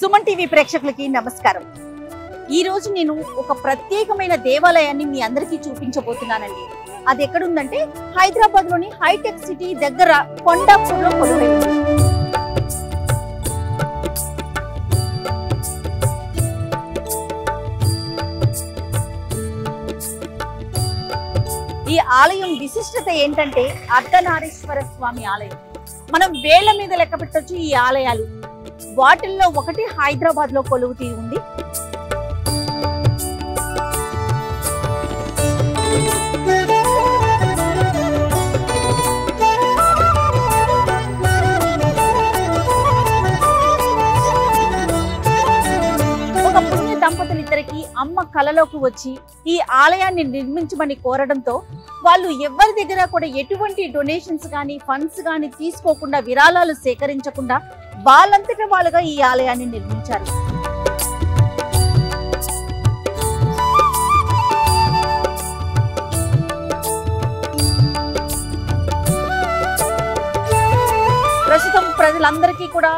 Suman TV ప్రేక్షకులకి నమస్కారం ఈ రోజు నేను ఒక ప్రత్యేకమైన దేవాలయాన్ని మీ అందరికీ చూపించబోతున్నానండి అది ఎక్కడుందంటే హైదరాబాద్ లోని హైటెక్ సిటీ దగ్గర కొండాపూర్ లో ఈ ఆలయం విశిష్టత ఏంటంటే అర్ధనారీశ్వర స్వామి ఆలయం మనం వేల మీద లెక్క పెట్టచ్చు ఈ ఆలయాలు వాటిల్లో ఒకటి హైదరాబాద్ లో కొలువు ఉంది అమ్మ కలలోకి వచ్చి ఈ ఆలయాన్ని నిర్మించమని కోరడంతో వాళ్ళు ఎవరి దగ్గర కూడా ఎటువంటి డొనేషన్స్ కానీ ఫండ్స్ కానీ తీసుకోకుండా విరాళాలు సేకరించకుండా వాళ్ళంతటి వాళ్ళుగా ఈ ఆలయాన్ని నిర్మించారు ప్రస్తుతం ప్రజలందరికీ కూడా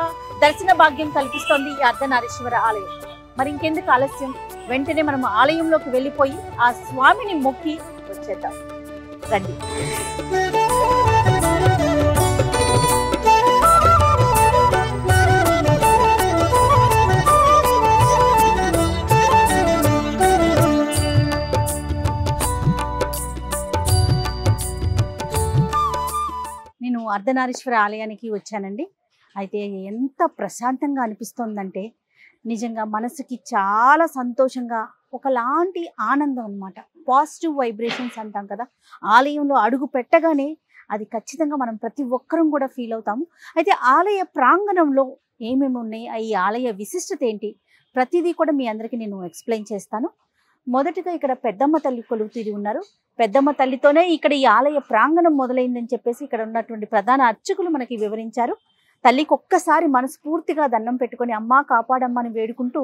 దర్శన భాగ్యం కల్పిస్తోంది ఈ అర్ధనారీశ్వర ఆలయం మరి ఇంకెందుకు ఆలస్యం వెంటనే మనం ఆలయంలోకి వెళ్ళిపోయి ఆ స్వామిని మొక్కి వచ్చేద్దాం రండి అర్ధనారీశ్వర ఆలయానికి వచ్చానండి అయితే ఎంత ప్రశాంతంగా అనిపిస్తోందంటే నిజంగా మనసుకి చాలా సంతోషంగా ఒకలాంటి ఆనందం అనమాట పాజిటివ్ వైబ్రేషన్స్ అంటాం కదా ఆలయంలో అడుగు పెట్టగానే అది ఖచ్చితంగా మనం ప్రతి ఒక్కరం కూడా ఫీల్ అవుతాము అయితే ఆలయ ప్రాంగణంలో ఏమేమి ఉన్నాయి ఈ ఆలయ విశిష్టత ఏంటి ప్రతిదీ కూడా మీ అందరికీ నేను ఎక్స్ప్లెయిన్ చేస్తాను మొదటిగా ఇక్కడ పెద్దమ్మ తల్లి కొలువుతీరి ఉన్నారు పెద్దమ్మ తల్లితోనే ఇక్కడ ఈ ఆలయ ప్రాంగణం మొదలైందని చెప్పేసి ఇక్కడ ఉన్నటువంటి ప్రధాన అర్చకులు మనకి వివరించారు తల్లికి ఒక్కసారి మనస్ఫూర్తిగా దండం పెట్టుకొని అమ్మ కాపాడమ్మని వేడుకుంటూ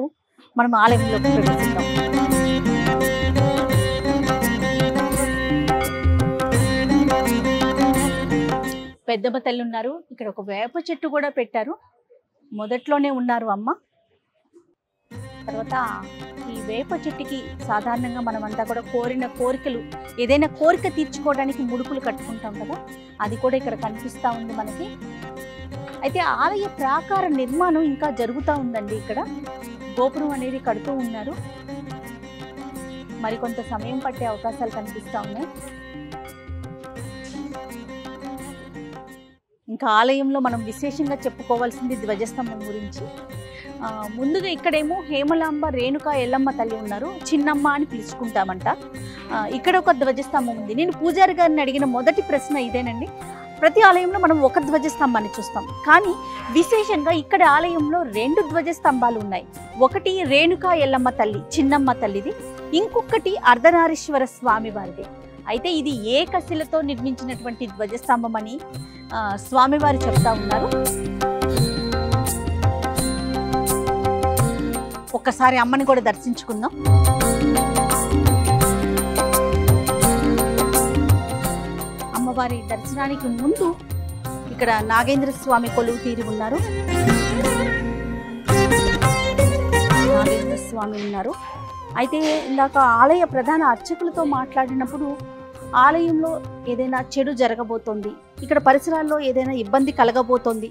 మనం ఆలయంలోకి పెద్దమ్మ తల్లి ఉన్నారు ఇక్కడ ఒక వేప చెట్టు కూడా పెట్టారు మొదట్లోనే ఉన్నారు అమ్మ తర్వాత ఈ వేప చెట్టుకి సాధారణంగా మనమంతా కూడా కోరిన కోరికలు ఏదైనా కోరిక తీర్చుకోవడానికి ముడుపులు కట్టుకుంటాం కదా అది కూడా ఇక్కడ కనిపిస్తూ ఉంది మనకి అయితే ఆలయ ప్రాకార నిర్మాణం ఇంకా జరుగుతూ ఉందండి ఇక్కడ గోపురం అనేది కడుతూ ఉన్నారు మరికొంత సమయం పట్టే అవకాశాలు కనిపిస్తూ ఉన్నాయి ఇంకా ఆలయంలో మనం విశేషంగా చెప్పుకోవాల్సింది ధ్వజస్తంభం గురించి ముందుగా ఇక్కడేమో హేమలాంబ రేణుక ఎల్లమ్మ తల్లి ఉన్నారు చిన్నమ్మ అని పిలుచుకుంటామంట ఇక్కడ ఒక ధ్వజస్తంభం ఉంది నేను పూజారి గారిని అడిగిన మొదటి ప్రశ్న ఇదేనండి ప్రతి ఆలయంలో మనం ఒక ధ్వజస్తంభాన్ని చూస్తాం కానీ విశేషంగా ఇక్కడ ఆలయంలో రెండు ధ్వజస్తంభాలు ఉన్నాయి ఒకటి రేణుక ఎల్లమ్మ తల్లి చిన్నమ్మ తల్లిది ఇంకొకటి అర్ధనారీశ్వర స్వామి వారిది అయితే ఇది ఏ కసిలతో నిర్మించినటువంటి ధ్వజస్తంభం అని స్వామివారు చెప్తా ఉన్నారు ఒక్కసారి అమ్మని కూడా దర్శించుకుందాం అమ్మవారి దర్శనానికి ముందు ఇక్కడ నాగేంద్ర స్వామి కొలువు తీరి ఉన్నారు నాగేంద్ర స్వామి ఉన్నారు అయితే ఇందాక ఆలయ ప్రధాన అర్చకులతో మాట్లాడినప్పుడు ఆలయంలో ఏదైనా చెడు జరగబోతోంది ఇక్కడ పరిసరాల్లో ఏదైనా ఇబ్బంది కలగబోతోంది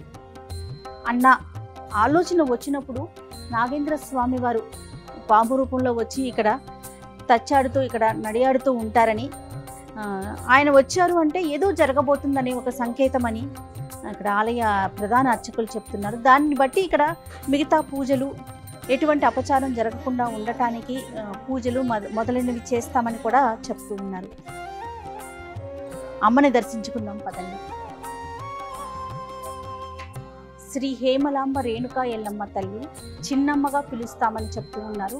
అన్న ఆలోచన వచ్చినప్పుడు నాగేంద్ర స్వామి వారు పాము రూపంలో వచ్చి ఇక్కడ తచ్చాడుతూ ఇక్కడ నడియాడుతూ ఉంటారని ఆయన వచ్చారు అంటే ఏదో జరగబోతుందని ఒక సంకేతమని అక్కడ ఆలయ ప్రధాన అర్చకులు చెప్తున్నారు దాన్ని బట్టి ఇక్కడ మిగతా పూజలు ఎటువంటి అపచారం జరగకుండా ఉండటానికి పూజలు మొదలైనవి చేస్తామని కూడా చెప్తూ ఉన్నారు అమ్మని దర్శించుకుందాం పదండి శ్రీ హేమలాంబ రేణుక ఎల్లమ్మ తల్లి చిన్నమ్మగా పిలుస్తామని చెప్తూ ఉన్నారు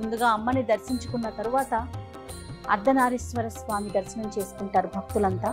ముందుగా అమ్మని దర్శించుకున్న తరువాత అర్ధనారీశ్వర స్వామి దర్శనం చేసుకుంటారు భక్తులంతా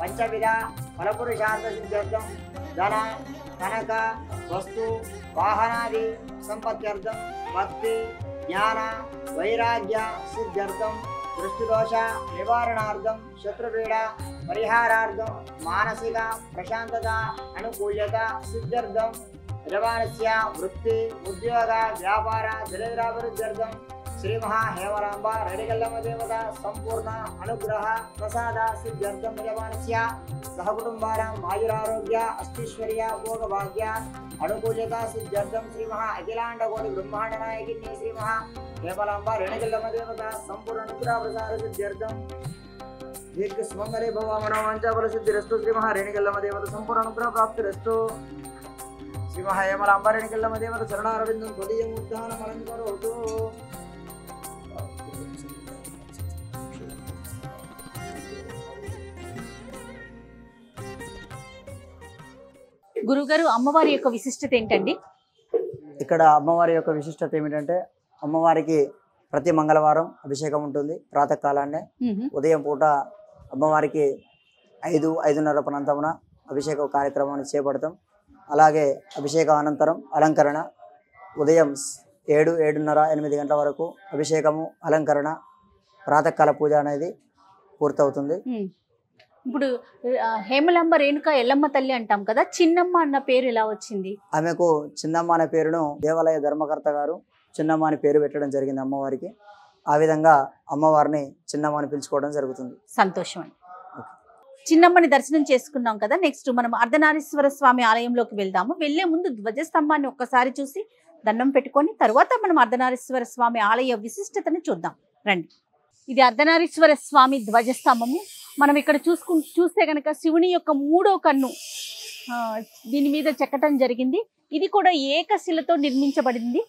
పంచవిధ ఫలపురుషార్థ సిద్ధ్యర్థం ధన కనక వస్తు వాహనాది సంపత్త్యర్థం భక్తి జ్ఞాన వైరాగ్య సిద్ధ్యర్థం దృష్టిదోష నివారణార్థం శత్రుపీడ పరిహారార్థం మానసిక ప్రశాంతత అనుకూల్యత సిద్ధ్యర్థం యజమానస్య వృత్తి ఉద్యోగ వ్యాపార దరిద్రాభివృద్ధ్యర్థం ಶ್ರೀ ಮಹಾಹೇಮರಾಂಬ ರಡಿಗಲ್ಲಮ್ಮ ದೇವದ ಸಂಪೂರ್ಣ ಅನುಗ್ರಹ ಪ್ರಸಾದ ಸಿದ್ಧಾರ್ಥಂ ಯಜಮಾನಸ್ಯ ಸಹಕುಟುಂಬಾನಾಂ ಆಯುರಾರೋಗ್ಯ ಅಸ್ತೀಶ್ವರ್ಯ ಭೋಗಭಾಗ್ಯ ಅನುಕೂಲತ ಸಿದ್ಧಾರ್ಥಂ ಶ್ರೀ ಮಹಾ ಅಖಿಲಾಂಡ ಕೋಟಿ ಬ್ರಹ್ಮಾಂಡ ನಾಯಕಿನಿ ಶ್ರೀ ಮಹಾ ಹೇಮಲಾಂಬ ರೇಣಗಲ್ಲಮ್ಮ ದೇವದ ಸಂಪೂರ್ಣ ಅನುಗ್ರಹ ಪ್ರಸಾದ ಸಿದ್ಧಾರ್ಥಂ ದೀರ್ಘ ಸುಮಂಗಲೇ ಭವ ಮನೋವಾಂಚಾಬಲ ಸಿದ್ಧಿರಸ್ತು ಶ್ರೀ ಮಹಾ ರೇಣಗಲ್ಲಮ್ಮ ದೇವದ ಸಂಪೂರ್ಣ ಅನುಗ್ರಹ ಪ್ರಾಪ್ತಿರಸ್ತು ಶ್ರೀ ಮಹಾ ಹೇಮಲಾಂಬ ರೇಣಗಲ್ಲಮ್ಮ ದೇವದ ಶರಣಾರವಿಂದ ಧ್ವನಿಯ ಉದ್ದಾನ ಮನಂ ಕರೋತು గురుగారు అమ్మవారి యొక్క విశిష్టత ఏంటండి ఇక్కడ అమ్మవారి యొక్క విశిష్టత ఏమిటంటే అమ్మవారికి ప్రతి మంగళవారం అభిషేకం ఉంటుంది ప్రాతకాలాన్నే ఉదయం పూట అమ్మవారికి ఐదు ఐదున్నర ప్రాంతమున అభిషేక కార్యక్రమాన్ని చేపడతాం అలాగే అభిషేక అనంతరం అలంకరణ ఉదయం ఏడు ఏడున్నర ఎనిమిది గంటల వరకు అభిషేకము అలంకరణ ప్రాతకాల పూజ అనేది పూర్తవుతుంది ఇప్పుడు హేమలంబ రేణుక ఎల్లమ్మ తల్లి అంటాం కదా చిన్నమ్మ అన్న పేరు ఎలా వచ్చింది ఆమెకు చిన్నమ్మ అనే పేరును దేవాలయ ధర్మకర్త గారు చిన్నమ్మ అని పేరు పెట్టడం జరిగింది అమ్మవారికి ఆ విధంగా అమ్మవారిని చిన్నమ్మ అని పిలుచుకోవడం జరుగుతుంది సంతోషం అండి చిన్నమ్మని దర్శనం చేసుకున్నాం కదా నెక్స్ట్ మనం అర్ధనారీశ్వర స్వామి ఆలయంలోకి వెళ్దాము వెళ్లే ముందు ధ్వజస్తంభాన్ని ఒక్కసారి చూసి దండం పెట్టుకొని తర్వాత మనం అర్ధనారీశ్వర స్వామి ఆలయ విశిష్టతను చూద్దాం రండి ఇది అర్ధనారీశ్వర స్వామి ధ్వజస్తంభము మనం ఇక్కడ చూసుకు చూస్తే కనుక శివుని యొక్క మూడో కన్ను దీని మీద చెక్కటం జరిగింది ఇది కూడా ఏకశిలతో నిర్మించబడింది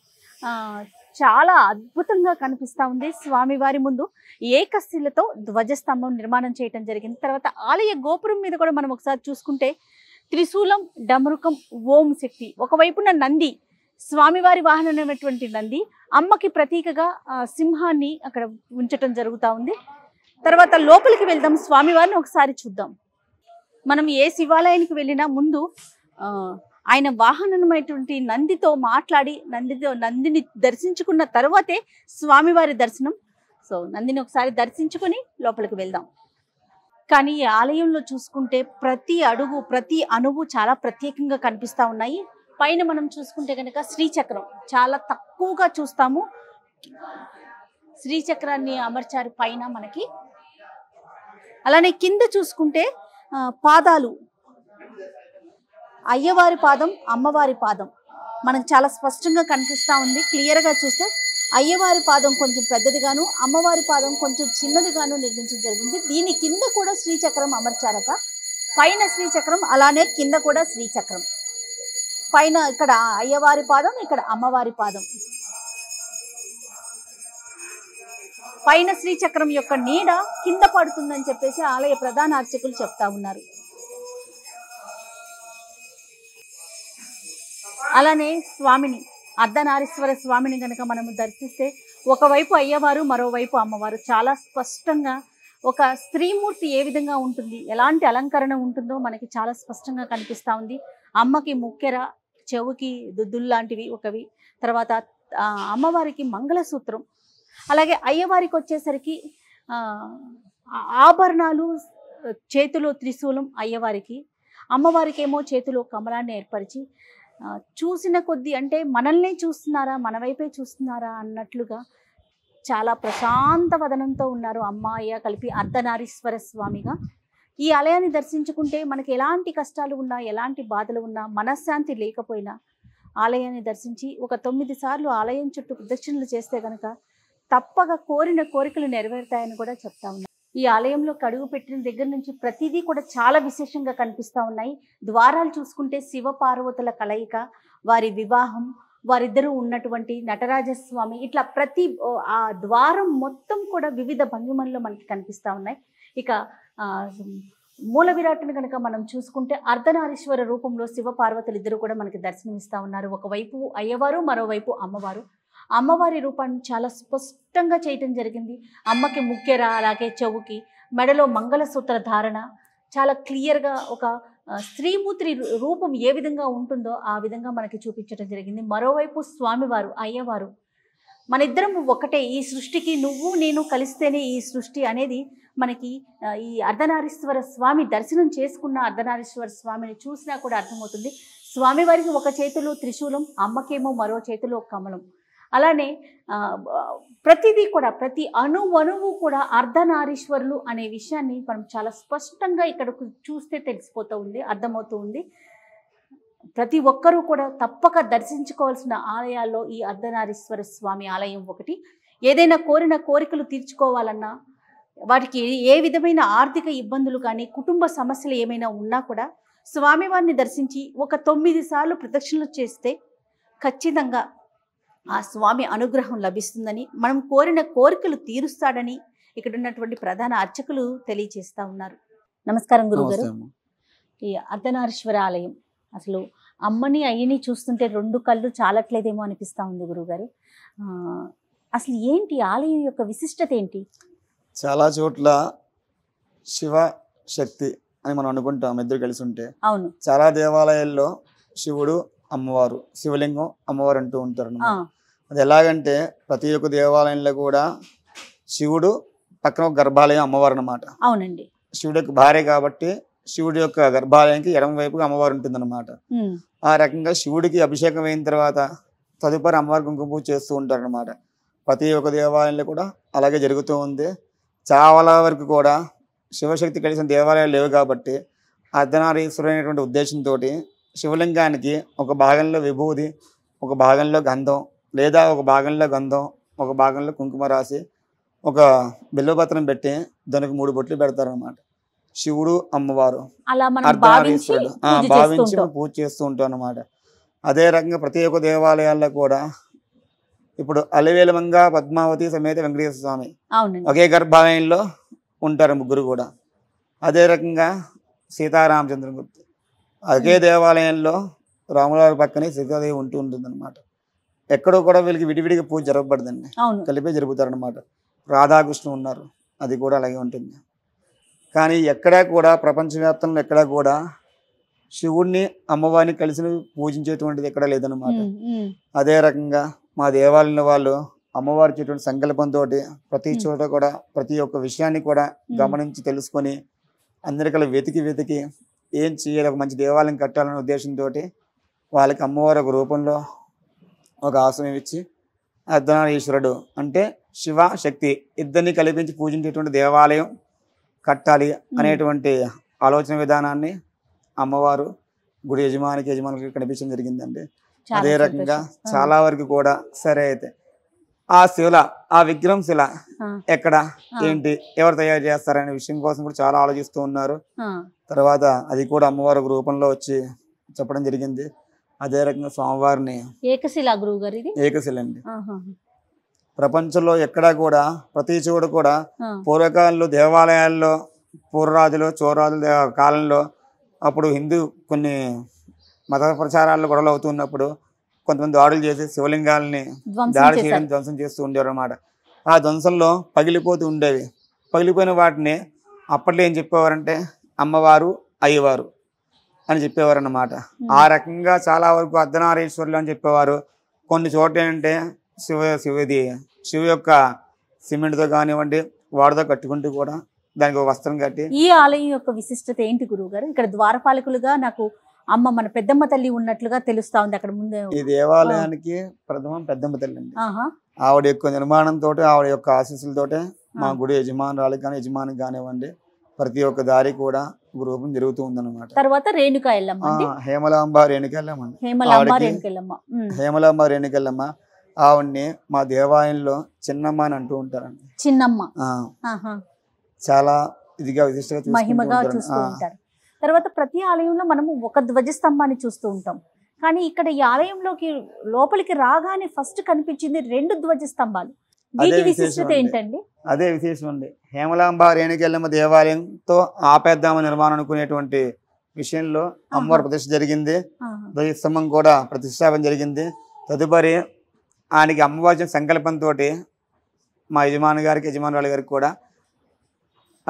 చాలా అద్భుతంగా కనిపిస్తూ ఉంది స్వామివారి ముందు ఏకశిలతో ధ్వజస్తంభం నిర్మాణం చేయటం జరిగింది తర్వాత ఆలయ గోపురం మీద కూడా మనం ఒకసారి చూసుకుంటే త్రిశూలం డమరుకం ఓం శక్తి ఒకవైపున నంది స్వామివారి వాహనమైనటువంటి నంది అమ్మకి ప్రతీకగా సింహాన్ని అక్కడ ఉంచటం జరుగుతూ ఉంది తర్వాత లోపలికి వెళ్దాం స్వామివారిని ఒకసారి చూద్దాం మనం ఏ శివాలయానికి వెళ్ళినా ముందు ఆయన వాహనమైనటువంటి నందితో మాట్లాడి నందితో నందిని దర్శించుకున్న తర్వాతే స్వామివారి దర్శనం సో నందిని ఒకసారి దర్శించుకొని లోపలికి వెళ్దాం కానీ ఈ ఆలయంలో చూసుకుంటే ప్రతి అడుగు ప్రతి అణువు చాలా ప్రత్యేకంగా కనిపిస్తూ ఉన్నాయి పైన మనం చూసుకుంటే కనుక శ్రీచక్రం చాలా తక్కువగా చూస్తాము శ్రీచక్రాన్ని అమర్చారు పైన మనకి అలానే కింద చూసుకుంటే పాదాలు అయ్యవారి పాదం అమ్మవారి పాదం మనకు చాలా స్పష్టంగా కనిపిస్తూ ఉంది క్లియర్గా చూస్తే అయ్యవారి పాదం కొంచెం పెద్దదిగాను అమ్మవారి పాదం కొంచెం చిన్నదిగాను నిర్మించడం జరిగింది దీని కింద కూడా శ్రీచక్రం అమర్చారట పైన శ్రీచక్రం అలానే కింద కూడా శ్రీచక్రం పైన ఇక్కడ అయ్యవారి పాదం ఇక్కడ అమ్మవారి పాదం పైన శ్రీచక్రం యొక్క నీడ కింద పడుతుందని చెప్పేసి ఆలయ ప్రధాన అర్చకులు చెప్తా ఉన్నారు అలానే స్వామిని అర్ధనారీశ్వర స్వామిని కనుక మనము దర్శిస్తే ఒకవైపు అయ్యవారు మరోవైపు అమ్మవారు చాలా స్పష్టంగా ఒక స్త్రీమూర్తి ఏ విధంగా ఉంటుంది ఎలాంటి అలంకరణ ఉంటుందో మనకి చాలా స్పష్టంగా కనిపిస్తూ ఉంది అమ్మకి ముక్కెర చెవుకి దుద్దులు లాంటివి ఒకవి తర్వాత అమ్మవారికి మంగళసూత్రం అలాగే అయ్యవారికి వచ్చేసరికి ఆభరణాలు చేతిలో త్రిశూలం అయ్యవారికి అమ్మవారికి ఏమో చేతిలో కమలాన్ని ఏర్పరిచి చూసిన కొద్దీ అంటే మనల్ని చూస్తున్నారా మన వైపే చూస్తున్నారా అన్నట్లుగా చాలా ప్రశాంత వదనంతో ఉన్నారు అమ్మాయ కలిపి అర్ధనారీశ్వర స్వామిగా ఈ ఆలయాన్ని దర్శించుకుంటే మనకి ఎలాంటి కష్టాలు ఉన్నా ఎలాంటి బాధలు ఉన్నా మనశ్శాంతి లేకపోయినా ఆలయాన్ని దర్శించి ఒక తొమ్మిది సార్లు ఆలయం చుట్టూ ప్రదక్షిణలు చేస్తే కనుక తప్పగా కోరిన కోరికలు నెరవేరుతాయని కూడా చెప్తా ఉన్నారు ఈ ఆలయంలో కడుగు పెట్టిన దగ్గర నుంచి ప్రతిదీ కూడా చాలా విశేషంగా కనిపిస్తూ ఉన్నాయి ద్వారాలు చూసుకుంటే శివ పార్వతుల కలయిక వారి వివాహం వారిద్దరూ ఉన్నటువంటి నటరాజస్వామి ఇట్లా ప్రతి ఆ ద్వారం మొత్తం కూడా వివిధ భంగిమల్లో మనకి కనిపిస్తూ ఉన్నాయి ఇక మూల విరాట్ని కనుక మనం చూసుకుంటే అర్ధనారీశ్వర రూపంలో శివపార్వతులు ఇద్దరు కూడా మనకి దర్శనమిస్తూ ఉన్నారు ఒకవైపు అయ్యవారు మరోవైపు అమ్మవారు అమ్మవారి రూపాన్ని చాలా స్పష్టంగా చేయటం జరిగింది అమ్మకి ముఖ్యరా అలాగే చెవుకి మెడలో మంగళసూత్ర ధారణ చాలా క్లియర్గా ఒక స్త్రీమూర్తి రూపం ఏ విధంగా ఉంటుందో ఆ విధంగా మనకి చూపించడం జరిగింది మరోవైపు స్వామివారు అయ్యవారు మన ఇద్దరం ఒకటే ఈ సృష్టికి నువ్వు నేను కలిస్తేనే ఈ సృష్టి అనేది మనకి ఈ అర్ధనారీశ్వర స్వామి దర్శనం చేసుకున్న అర్ధనారీశ్వర స్వామిని చూసినా కూడా అర్థమవుతుంది స్వామివారికి ఒక చేతిలో త్రిశూలం అమ్మకేమో మరో చేతిలో కమలం అలానే ప్రతిదీ కూడా ప్రతి అణువణువు కూడా అర్ధనారీశ్వరులు అనే విషయాన్ని మనం చాలా స్పష్టంగా ఇక్కడ చూస్తే తెలిసిపోతూ ఉంది అర్థమవుతూ ఉంది ప్రతి ఒక్కరూ కూడా తప్పక దర్శించుకోవాల్సిన ఆలయాల్లో ఈ అర్ధనారీశ్వర స్వామి ఆలయం ఒకటి ఏదైనా కోరిన కోరికలు తీర్చుకోవాలన్నా వాటికి ఏ విధమైన ఆర్థిక ఇబ్బందులు కానీ కుటుంబ సమస్యలు ఏమైనా ఉన్నా కూడా స్వామివారిని దర్శించి ఒక తొమ్మిది సార్లు ప్రదక్షిణలు చేస్తే ఖచ్చితంగా ఆ స్వామి అనుగ్రహం లభిస్తుందని మనం కోరిన కోరికలు తీరుస్తాడని ఇక్కడ ఉన్నటువంటి ప్రధాన అర్చకులు తెలియజేస్తా ఉన్నారు నమస్కారం గురుగారు ఈ అర్ధనారీశ్వర ఆలయం అసలు అమ్మని అయ్యని చూస్తుంటే రెండు కళ్ళు చాలట్లేదేమో అనిపిస్తూ ఉంది గురుగారు అసలు ఏంటి ఆలయం యొక్క విశిష్టత ఏంటి చాలా చోట్ల శివ శక్తి అని మనం అనుకుంటాం ఇద్దరు కలిసి ఉంటే అవును చాలా దేవాలయాల్లో శివుడు అమ్మవారు శివలింగం అమ్మవారు అంటూ ఉంటారు అది ఎలాగంటే ప్రతి ఒక్క దేవాలయంలో కూడా శివుడు పక్కన ఒక గర్భాలయం అమ్మవారు అనమాట అవునండి శివుడు యొక్క భార్య కాబట్టి శివుడి యొక్క గర్భాలయానికి ఎడమ వైపు అమ్మవారు ఉంటుందన్నమాట ఆ రకంగా శివుడికి అభిషేకం అయిన తర్వాత తదుపరి అమ్మవారి కుంకుమ పూజ చేస్తూ అనమాట ప్రతి ఒక్క దేవాలయంలో కూడా అలాగే జరుగుతూ ఉంది చాలా వరకు కూడా శివశక్తి కలిసిన దేవాలయాలు లేవు కాబట్టి అర్ధనారీశ్వరు అనేటువంటి ఉద్దేశంతో శివలింగానికి ఒక భాగంలో విభూది ఒక భాగంలో గంధం లేదా ఒక భాగంలో గంధం ఒక భాగంలో కుంకుమ రాసి ఒక బిల్వపత్రం పెట్టి దానికి మూడు బొట్లు పెడతారు అనమాట శివుడు అమ్మవారు భావించి పూజ చేస్తూ ఉంటాం అనమాట అదే రకంగా ప్రతి ఒక్క దేవాలయాల్లో కూడా ఇప్పుడు అలివేలమంగా పద్మావతి సమేత వెంకటేశ్వర స్వామి ఒకే గర్భాలయంలో ఉంటారు ముగ్గురు కూడా అదే రకంగా సీతారామచంద్రగుప్తి ఒకే దేవాలయంలో రాములవారి పక్కనే సీతాదేవి ఉంటూ ఉంటుంది అనమాట ఎక్కడో కూడా వీళ్ళకి విడివిడిగా పూజ జరగబడదండి కలిపే జరుపుతారనమాట రాధాకృష్ణ ఉన్నారు అది కూడా అలాగే ఉంటుంది కానీ ఎక్కడా కూడా ప్రపంచవ్యాప్తంలో ఎక్కడా కూడా శివుడిని అమ్మవారిని కలిసి పూజించేటువంటిది ఎక్కడా లేదనమాట అదే రకంగా మా దేవాలయం వాళ్ళు అమ్మవారి చేటువంటి సంకల్పంతో ప్రతి చోట కూడా ప్రతి ఒక్క విషయాన్ని కూడా గమనించి తెలుసుకొని అందరికీ వెతికి వెతికి ఏం చేయాలి ఒక మంచి దేవాలయం కట్టాలనే ఉద్దేశంతో వాళ్ళకి అమ్మవారి ఒక రూపంలో ఒక ఆసనం ఇచ్చి అర్ధనారీశ్వరుడు అంటే శివ శక్తి ఇద్దరిని కలిపించి పూజించేటువంటి దేవాలయం కట్టాలి అనేటువంటి ఆలోచన విధానాన్ని అమ్మవారు గుడి యజమానికి యజమానికి కనిపించడం జరిగిందండి అదే రకంగా చాలా వరకు కూడా సరే అయితే ఆ శివుల ఆ విగ్రహం శిల ఎక్కడ ఏంటి ఎవరు తయారు చేస్తారనే విషయం కోసం కూడా చాలా ఆలోచిస్తూ ఉన్నారు తర్వాత అది కూడా అమ్మవారి రూపంలో వచ్చి చెప్పడం జరిగింది అదే రకంగా స్వామివారిని ఏకశిలా గురువు గారు ఇది ఏకశిల అండి ప్రపంచంలో ఎక్కడా కూడా ప్రతి చోటు కూడా పూర్వకాలంలో దేవాలయాల్లో పూర్వరాజులు చోరరాజుల కాలంలో అప్పుడు హిందూ కొన్ని మత ప్రచారాల్లో గొడవలు అవుతున్నప్పుడు కొంతమంది దాడులు చేసి శివలింగాలని దాడి చేయడం ధ్వంసం చేస్తూ ఉండేవారు అనమాట ఆ ధ్వంసంలో పగిలిపోతూ ఉండేవి పగిలిపోయిన వాటిని అప్పట్లో ఏం చెప్పేవారంటే అమ్మవారు అయ్యవారు అని చెప్పేవారు అన్నమాట ఆ రకంగా చాలా వరకు అర్ధనారీశ్వరులు అని చెప్పేవారు కొన్ని చోట్ల ఏంటంటే శివ శివ ఇది శివ యొక్క సిమెంట్తో కానివ్వండి వాడితో కట్టుకుంటూ కూడా దానికి వస్త్రం కట్టి ఈ ఆలయం యొక్క విశిష్టత ఏంటి గురువు గారు ఇక్కడ ద్వారపాలకులుగా నాకు అమ్మ మన పెద్దమ్మ తల్లి ఉన్నట్లుగా తెలుస్తా ఉంది అక్కడ ముందే ఈ దేవాలయానికి ప్రథమం పెద్దమ్మ తల్లి అండి ఆవిడ యొక్క నిర్మాణంతో ఆవిడ యొక్క ఆశీస్సులతో మా గుడి యజమానురాలు కానీ యజమాని కానివ్వండి ప్రతి ఒక్క దారి కూడా రూపం జరుగుతూ ఉందన్నమాట తర్వాత రేణుక హేమలాంబ రేణుక హేమలాంబ రేణుక ఆవిడ్ని మా దేవాలయంలో చిన్నమ్మ అని అంటూ ఉంటారండి చిన్నమ్మ చాలా ఇదిగా మహిమగా చూస్తూ ఉంటారు తర్వాత ప్రతి ఆలయంలో మనము ఒక ధ్వజస్తంభాన్ని చూస్తూ ఉంటాం కానీ ఇక్కడ ఈ ఆలయంలోకి లోపలికి రాగానే ఫస్ట్ కనిపించింది రెండు ధ్వజస్తంభాలు అదే విశేషం ఏంటండి అదే విశేషం అండి హేమలాంబ రేణుకెళ్ళమ్మ దేవాలయంతో ఆపేద్దామ నిర్మాణం అనుకునేటువంటి విషయంలో అమ్మవారి ప్రతిష్ట జరిగింది ధ్వజస్తంభం కూడా ప్రతిష్టాపన జరిగింది తదుపరి ఆయనకి అమ్మవారి సంకల్పంతో మా యజమాని గారికి యజమానురాలు గారికి కూడా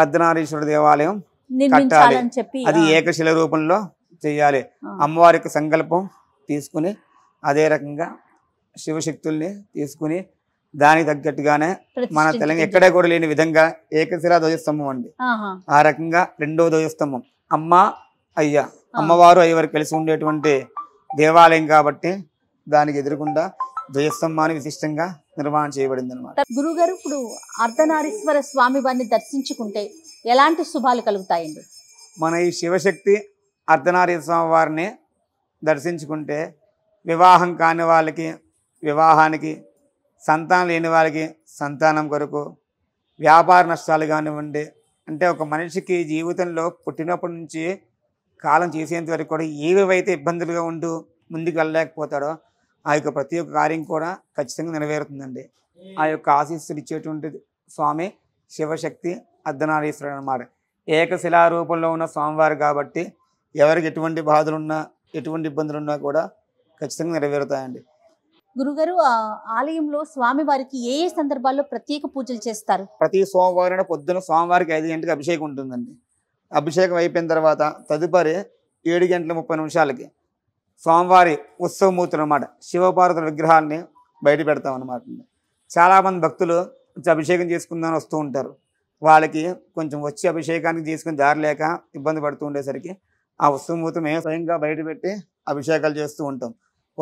అర్ధనారీశ్వర దేవాలయం కట్టాలి అది ఏకశిల రూపంలో చేయాలి అమ్మవారి సంకల్పం తీసుకుని అదే రకంగా శివశక్తుల్ని తీసుకుని దానికి తగ్గట్టుగానే మన తెలంగాణ ఎక్కడే కూడా లేని విధంగా ఏకశిలా ధ్వజస్తంభం అండి ఆ రకంగా రెండో ధ్వజస్తంభం అమ్మ అయ్యా అమ్మవారు అయ్యవారు కలిసి ఉండేటువంటి దేవాలయం కాబట్టి దానికి ఎదురకుండా ధ్వజస్తంభాన్ని విశిష్టంగా నిర్మాణం చేయబడింది అనమాట గురుగారు ఇప్పుడు అర్ధనారీశ్వర స్వామి వారిని దర్శించుకుంటే ఎలాంటి శుభాలు కలుగుతాయండి మన ఈ శివశక్తి అర్ధనారీశ్వర స్వామి వారిని దర్శించుకుంటే వివాహం కాని వాళ్ళకి వివాహానికి సంతానం లేని వారికి సంతానం కొరకు వ్యాపార నష్టాలు కానివ్వండి అంటే ఒక మనిషికి జీవితంలో పుట్టినప్పటి నుంచి కాలం చేసేంత వరకు కూడా ఏవేవైతే ఇబ్బందులుగా ఉండు ముందుకు వెళ్ళలేకపోతాడో ఆ యొక్క ప్రతి ఒక్క కార్యం కూడా ఖచ్చితంగా నెరవేరుతుందండి ఆ యొక్క ఆశీస్సులు ఇచ్చేటువంటి స్వామి శివశక్తి అర్ధనారీశ్వరుడు అన్నమాట ఏకశిలా రూపంలో ఉన్న స్వామివారు కాబట్టి ఎవరికి ఎటువంటి బాధలున్నా ఎటువంటి ఇబ్బందులున్నా కూడా ఖచ్చితంగా నెరవేరుతాయండి గురుగారు ఆలయంలో స్వామి వారికి ఏ ఏ సందర్భాల్లో ప్రత్యేక పూజలు చేస్తారు ప్రతి సోమవారం పొద్దున స్వామివారికి ఐదు గంటలకు అభిషేకం ఉంటుందండి అభిషేకం అయిపోయిన తర్వాత తదుపరి ఏడు గంటల ముప్పై నిమిషాలకి స్వామివారి ఉత్సవమూర్తులు అనమాట శివపార్వతుల విగ్రహాన్ని బయట పెడతాం అనమాట చాలామంది భక్తులు అభిషేకం చేసుకుందామని వస్తూ ఉంటారు వాళ్ళకి కొంచెం వచ్చి అభిషేకానికి తీసుకుని లేక ఇబ్బంది పడుతూ ఉండేసరికి ఆ ఉత్సవమూర్తి మేము స్వయంగా బయట పెట్టి అభిషేకాలు చేస్తూ ఉంటాం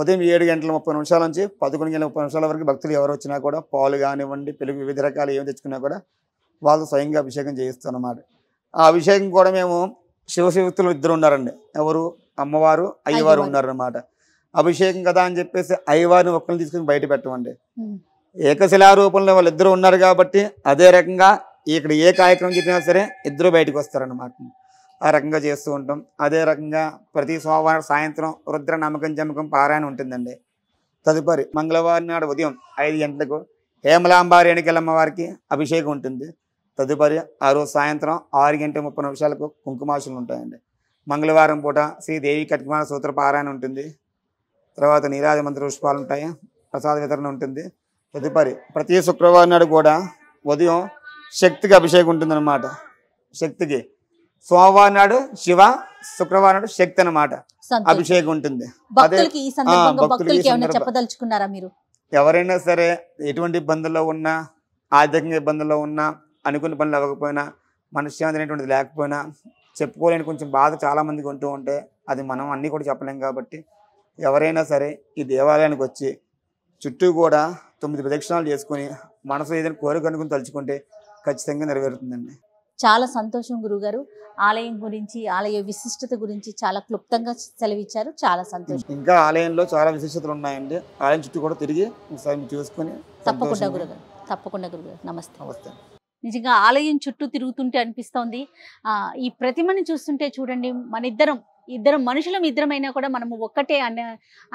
ఉదయం ఏడు గంటల ముప్పై నిమిషాల నుంచి పదకొండు గంటల ముప్పై నిమిషాల వరకు భక్తులు ఎవరు వచ్చినా కూడా పాలు కానివ్వండి పిలుపు వివిధ రకాలు ఏమి తెచ్చుకున్నా కూడా వాళ్ళు స్వయంగా అభిషేకం చేయిస్తాం అన్నమాట ఆ అభిషేకం కూడా మేము శివశివక్తులు ఇద్దరు ఉన్నారండి ఎవరు అమ్మవారు అయ్యవారు ఉన్నారన్నమాట అభిషేకం కదా అని చెప్పేసి అయ్యవారిని ఒక్కరిని తీసుకుని బయట పెట్టమండి ఏకశిలా రూపంలో ఇద్దరు ఉన్నారు కాబట్టి అదే రకంగా ఇక్కడ ఏ కార్యక్రమం చెప్పినా సరే ఇద్దరు బయటకు వస్తారన్నమాట ఆ రకంగా చేస్తూ ఉంటాం అదే రకంగా ప్రతి సోమవారం సాయంత్రం రుద్ర నమ్మకం జమకం పారాయణ ఉంటుందండి తదుపరి మంగళవారం నాడు ఉదయం ఐదు గంటలకు హేమలాంబ రేణుకెళ్ళమ్మ వారికి అభిషేకం ఉంటుంది తదుపరి ఆ రోజు సాయంత్రం ఆరు గంట ముప్పై నిమిషాలకు కుంకుమాసులు ఉంటాయండి మంగళవారం పూట శ్రీదేవి కట్కుమార సూత్ర పారాయణ ఉంటుంది తర్వాత నీరాజ మంత్ర పుష్పాలు ఉంటాయి ప్రసాద వితరణ ఉంటుంది తదుపరి ప్రతి శుక్రవారం నాడు కూడా ఉదయం శక్తికి అభిషేకం ఉంటుందన్నమాట శక్తికి సోమవారం నాడు శివ శుక్రవారం నాడు శక్తి అనమాట అభిషేకం ఉంటుంది చెప్పదలుచుకున్నారా మీరు ఎవరైనా సరే ఎటువంటి ఇబ్బందుల్లో ఉన్నా ఆర్థికంగా ఇబ్బందుల్లో ఉన్నా అనుకున్న పనులు అవ్వకపోయినా మనశ్శాంతి అనేటువంటిది లేకపోయినా చెప్పుకోలేని కొంచెం బాధ చాలా మందికి ఉంటూ ఉంటే అది మనం అన్ని కూడా చెప్పలేం కాబట్టి ఎవరైనా సరే ఈ దేవాలయానికి వచ్చి చుట్టూ కూడా తొమ్మిది ప్రదక్షిణాలు చేసుకొని మనసు ఏదైనా కోరిక అనుకుని తలుచుకుంటే ఖచ్చితంగా నెరవేరుతుందండి చాలా సంతోషం గురుగారు ఆలయం గురించి ఆలయ విశిష్టత గురించి చాలా క్లుప్తంగా సెలవిచ్చారు చాలా సంతోషం ఇంకా ఆలయంలో చాలా విశిష్టతలు ఉన్నాయండి ఆలయం చుట్టూ కూడా తిరిగి ఒకసారి చూసుకొని తప్పకుండా గురుగారు తప్పకుండా గురుగారు నమస్తే నమస్తే నిజంగా ఆలయం చుట్టూ తిరుగుతుంటే అనిపిస్తోంది ఈ ప్రతిమని చూస్తుంటే చూడండి మన ఇద్దరం ఇద్దరం మనుషులం ఇద్దరమైనా కూడా మనము ఒక్కటే అనే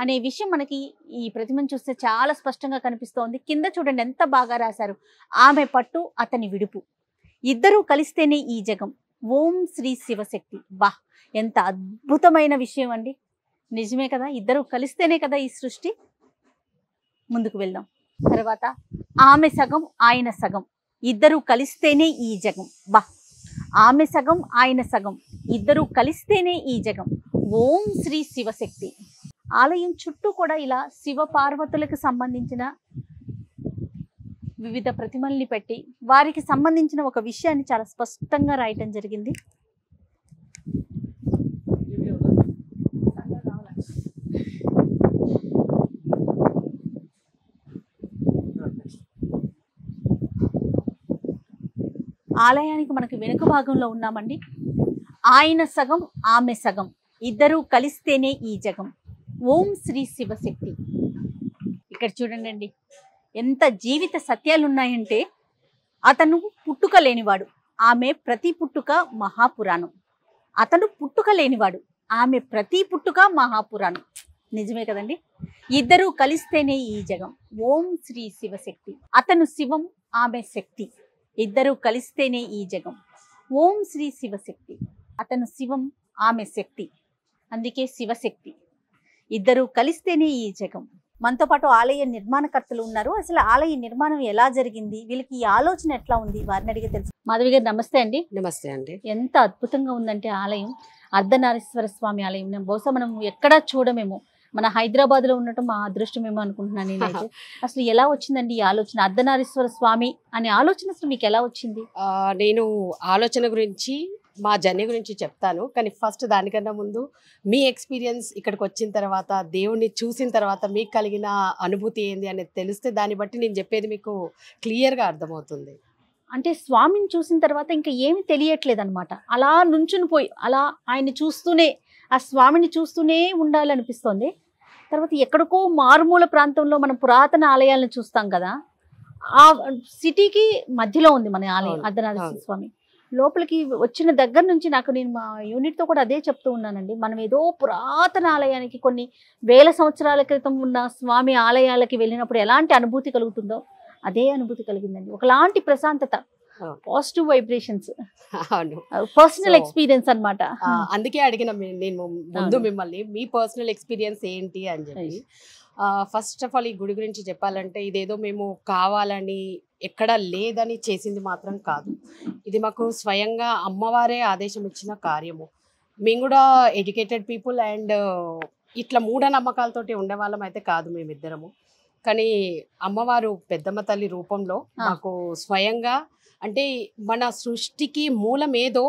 అనే విషయం మనకి ఈ ప్రతిమను చూస్తే చాలా స్పష్టంగా కనిపిస్తోంది కింద చూడండి ఎంత బాగా రాశారు ఆమె పట్టు అతని విడుపు ఇద్దరూ కలిస్తేనే ఈ జగం ఓం శ్రీ శివశక్తి బా ఎంత అద్భుతమైన విషయం అండి నిజమే కదా ఇద్దరు కలిస్తేనే కదా ఈ సృష్టి ముందుకు వెళ్దాం తర్వాత ఆమె సగం ఆయన సగం ఇద్దరు కలిస్తేనే ఈ జగం బా ఆమె సగం ఆయన సగం ఇద్దరు కలిస్తేనే ఈ జగం ఓం శ్రీ శివశక్తి ఆలయం చుట్టూ కూడా ఇలా శివ పార్వతులకు సంబంధించిన వివిధ ప్రతిమల్ని పెట్టి వారికి సంబంధించిన ఒక విషయాన్ని చాలా స్పష్టంగా రాయటం జరిగింది ఆలయానికి మనకు వెనుక భాగంలో ఉన్నామండి ఆయన సగం ఆమె సగం ఇద్దరూ కలిస్తేనే ఈ జగం ఓం శ్రీ శివశక్తి ఇక్కడ చూడండి ఎంత జీవిత సత్యాలు ఉన్నాయంటే అతను పుట్టుక లేనివాడు ఆమె ప్రతి పుట్టుక మహాపురాణం అతను పుట్టుక లేనివాడు ఆమె ప్రతి పుట్టుక మహాపురాణం నిజమే కదండి ఇద్దరూ కలిస్తేనే ఈ జగం ఓం శ్రీ శివశక్తి అతను శివం ఆమె శక్తి ఇద్దరూ కలిస్తేనే ఈ జగం ఓం శ్రీ శివశక్తి అతను శివం ఆమె శక్తి అందుకే శివశక్తి ఇద్దరూ కలిస్తేనే ఈ జగం మనతో పాటు ఆలయ నిర్మాణకర్తలు ఉన్నారు అసలు ఆలయ నిర్మాణం ఎలా జరిగింది వీళ్ళకి ఈ ఆలోచన ఎట్లా ఉంది వారిని అడిగి తెలుసు మాధవి గారు నమస్తే అండి నమస్తే అండి ఎంత అద్భుతంగా ఉందంటే ఆలయం అర్ధనారీశ్వర స్వామి ఆలయం బహుశా మనం ఎక్కడా చూడమేమో మన హైదరాబాద్ లో ఉండటం మా అదృష్టమేమో అనుకుంటున్నాను నేను అసలు ఎలా వచ్చిందండి ఈ ఆలోచన అర్ధనారీశ్వర స్వామి అనే ఆలోచన అసలు మీకు ఎలా వచ్చింది నేను ఆలోచన గురించి మా జర్నీ గురించి చెప్తాను కానీ ఫస్ట్ దానికన్నా ముందు మీ ఎక్స్పీరియన్స్ ఇక్కడికి వచ్చిన తర్వాత దేవుణ్ణి చూసిన తర్వాత మీకు కలిగిన అనుభూతి ఏంది అనేది తెలిస్తే దాన్ని బట్టి నేను చెప్పేది మీకు క్లియర్గా అర్థమవుతుంది అంటే స్వామిని చూసిన తర్వాత ఇంకా ఏమి తెలియట్లేదు అనమాట అలా నుంచుని పోయి అలా ఆయన చూస్తూనే ఆ స్వామిని చూస్తూనే ఉండాలనిపిస్తోంది తర్వాత ఎక్కడికో మారుమూల ప్రాంతంలో మనం పురాతన ఆలయాలను చూస్తాం కదా ఆ సిటీకి మధ్యలో ఉంది మన ఆలయం అర్ధనాథ స్వామి లోపలికి వచ్చిన దగ్గర నుంచి నాకు నేను మా యూనిట్తో కూడా అదే చెప్తూ ఉన్నానండి మనం ఏదో పురాతన ఆలయానికి కొన్ని వేల సంవత్సరాల క్రితం ఉన్న స్వామి ఆలయాలకి వెళ్ళినప్పుడు ఎలాంటి అనుభూతి కలుగుతుందో అదే అనుభూతి కలిగిందండి ఒకలాంటి ప్రశాంతత పాజిటివ్ వైబ్రేషన్స్ పర్సనల్ ఎక్స్పీరియన్స్ అనమాట అందుకే అడిగిన నేను ముందు మిమ్మల్ని మీ పర్సనల్ ఎక్స్పీరియన్స్ ఏంటి అని చెప్పి ఫస్ట్ ఆఫ్ ఆల్ ఈ గుడి గురించి చెప్పాలంటే ఇదేదో మేము కావాలని ఎక్కడా లేదని చేసింది మాత్రం కాదు ఇది మాకు స్వయంగా అమ్మవారే ఆదేశం ఇచ్చిన కార్యము మేము కూడా ఎడ్యుకేటెడ్ పీపుల్ అండ్ ఇట్లా మూఢనమ్మకాలతోటి ఉండేవాళ్ళం అయితే కాదు మేమిద్దరము కానీ అమ్మవారు పెద్దమ్మ తల్లి రూపంలో మాకు స్వయంగా అంటే మన సృష్టికి మూలం ఏదో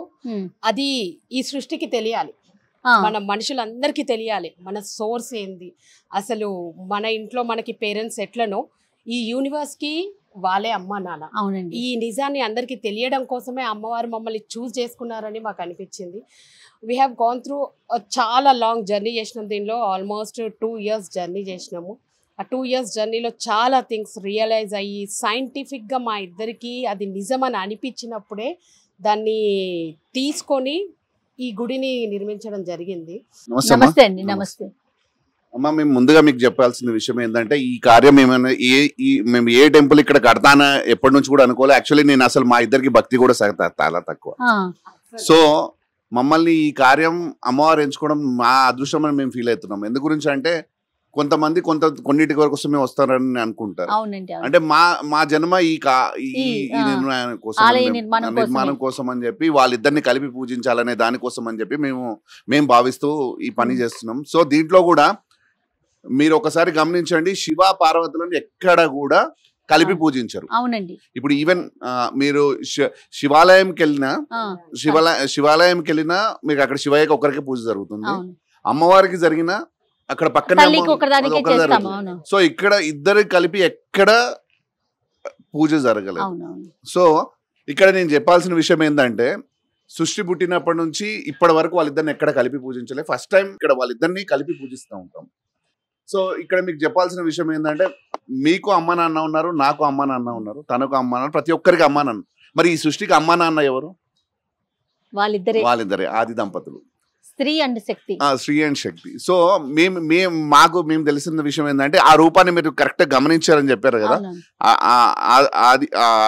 అది ఈ సృష్టికి తెలియాలి మన మనుషులందరికీ తెలియాలి మన సోర్స్ ఏంది అసలు మన ఇంట్లో మనకి పేరెంట్స్ ఎట్లనో ఈ యూనివర్స్ కి వాళ్ళే అమ్మ నాన్న అవునండి ఈ నిజాన్ని అందరికీ తెలియడం కోసమే అమ్మవారు మమ్మల్ని చూస్ చేసుకున్నారని మాకు అనిపించింది వీ హ్యావ్ గోన్ త్రూ చాలా లాంగ్ జర్నీ చేసినాం దీనిలో ఆల్మోస్ట్ టూ ఇయర్స్ జర్నీ చేసినాము ఆ టూ ఇయర్స్ జర్నీలో చాలా థింగ్స్ రియలైజ్ అయ్యి సైంటిఫిక్గా మా ఇద్దరికి అది నిజమని అనిపించినప్పుడే దాన్ని తీసుకొని ఈ గుడిని నిర్మించడం జరిగింది నమస్తే అండి నమస్తే అమ్మ మేము ముందుగా మీకు చెప్పాల్సిన విషయం ఏంటంటే ఈ కార్యం ఏమైనా ఏ ఈ మేము ఏ టెంపుల్ ఇక్కడ కడతానా ఎప్పటి నుంచి కూడా అనుకోలే యాక్చువల్లీ నేను అసలు మా ఇద్దరికి భక్తి కూడా చాలా తక్కువ సో మమ్మల్ని ఈ కార్యం అమ్మవారు ఎంచుకోవడం మా అదృష్టం అని మేము ఫీల్ అవుతున్నాం ఎందు గురించి అంటే కొంతమంది కొంత కొన్నిటి వరకు మేము వస్తారని అనుకుంటారు అంటే మా మా జన్మ ఈ కా నిర్మాణం కోసం అని చెప్పి వాళ్ళిద్దరిని కలిపి పూజించాలనే దానికోసం అని చెప్పి మేము మేము భావిస్తూ ఈ పని చేస్తున్నాం సో దీంట్లో కూడా మీరు ఒకసారి గమనించండి శివ పార్వతులను ఎక్కడ కూడా కలిపి పూజించరు అవునండి ఇప్పుడు ఈవెన్ మీరు శివాలయంకి వెళ్ళినా శివాలయ శివాలయంకి వెళ్ళినా మీకు అక్కడ శివయ్యకి ఒకరికి పూజ జరుగుతుంది అమ్మవారికి జరిగిన అక్కడ పక్కన సో ఇక్కడ ఇద్దరు కలిపి ఎక్కడ పూజ జరగలేదు సో ఇక్కడ నేను చెప్పాల్సిన విషయం ఏంటంటే సృష్టి పుట్టినప్పటి నుంచి ఇప్పటి వరకు వాళ్ళిద్దరిని ఎక్కడ కలిపి పూజించలే ఫస్ట్ టైం ఇక్కడ వాళ్ళిద్దరిని కలిపి పూజిస్తూ ఉంటాం సో ఇక్కడ మీకు చెప్పాల్సిన విషయం ఏంటంటే మీకు అమ్మ నాన్న ఉన్నారు నాకు అమ్మ నాన్న ఉన్నారు తనకు అమ్మ నాన్న ప్రతి ఒక్కరికి అమ్మ నాన్న మరి ఈ సృష్టికి అమ్మ నాన్న ఎవరు వాళ్ళిద్దరే వాళ్ళిద్దరే ఆది దంపతులు స్త్రీ అండ్ శక్తి స్త్రీ అండ్ శక్తి సో మేము మేము మాకు మేము తెలిసిన విషయం ఏంటంటే ఆ రూపాన్ని మీరు కరెక్ట్ గమనించారని చెప్పారు కదా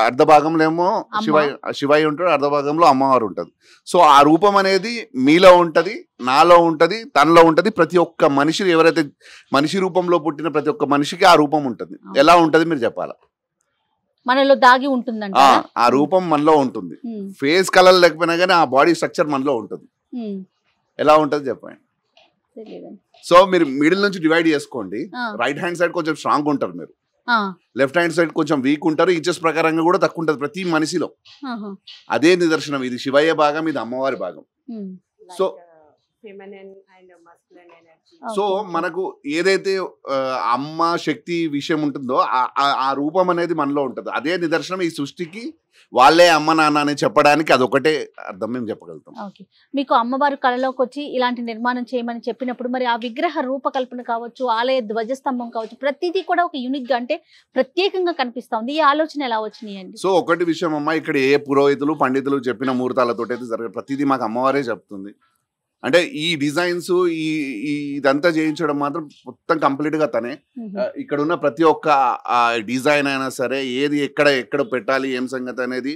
అర్ధ భాగంలో ఏమో శివాయి శివాయి ఉంటాడు అర్ధ భాగంలో అమ్మవారు ఉంటది సో ఆ రూపం అనేది మీలో ఉంటది నాలో ఉంటది తనలో ఉంటది ప్రతి ఒక్క మనిషి ఎవరైతే మనిషి రూపంలో పుట్టిన ప్రతి ఒక్క మనిషికి ఆ రూపం ఉంటుంది ఎలా ఉంటది మీరు చెప్పాలా మనలో దాగి ఉంటుందంట ఆ రూపం మనలో ఉంటుంది ఫేస్ కలర్ లేకపోయినా కానీ ఆ బాడీ స్ట్రక్చర్ మనలో ఉంటుంది ఎలా ఉంటుంది చెప్పండి సో మీరు మిడిల్ నుంచి డివైడ్ చేసుకోండి రైట్ హ్యాండ్ సైడ్ కొంచెం స్ట్రాంగ్ ఉంటారు మీరు లెఫ్ట్ హ్యాండ్ సైడ్ కొంచెం వీక్ ఉంటారు ఇచ్చేస్ ప్రకారంగా కూడా తక్కువ ఉంటుంది ప్రతి మనిషిలో అదే నిదర్శనం ఇది శివయ్య భాగం ఇది అమ్మవారి భాగం సో అండ్ uh, సో మనకు ఏదైతే అమ్మ శక్తి విషయం ఉంటుందో ఆ రూపం అనేది మనలో ఉంటుంది అదే నిదర్శనం ఈ సృష్టికి వాళ్ళే అమ్మ నాన్న అని చెప్పడానికి అదొకటే అర్థం మేము చెప్పగలుగుతాం ఓకే మీకు అమ్మవారు కళలోకి వచ్చి ఇలాంటి నిర్మాణం చేయమని చెప్పినప్పుడు మరి ఆ విగ్రహ రూపకల్పన కావచ్చు ఆలయ ధ్వజస్తంభం కావచ్చు ప్రతిదీ కూడా ఒక యూనిక్ గా అంటే ప్రత్యేకంగా కనిపిస్తుంది ఉంది ఈ ఆలోచన ఎలా వచ్చినాయి అండి సో ఒకటి విషయం అమ్మ ఇక్కడ ఏ పురోహితులు పండితులు చెప్పిన ముహూర్తాలతో అయితే జరగదు ప్రతిదీ మాకు అమ్మవారే చెప్తుంది అంటే ఈ డిజైన్స్ ఈ ఇదంతా చేయించడం మాత్రం మొత్తం కంప్లీట్ గా తనే ఇక్కడ ఉన్న ప్రతి ఒక్క డిజైన్ అయినా సరే ఏది ఎక్కడ ఎక్కడ పెట్టాలి ఏం సంగతి అనేది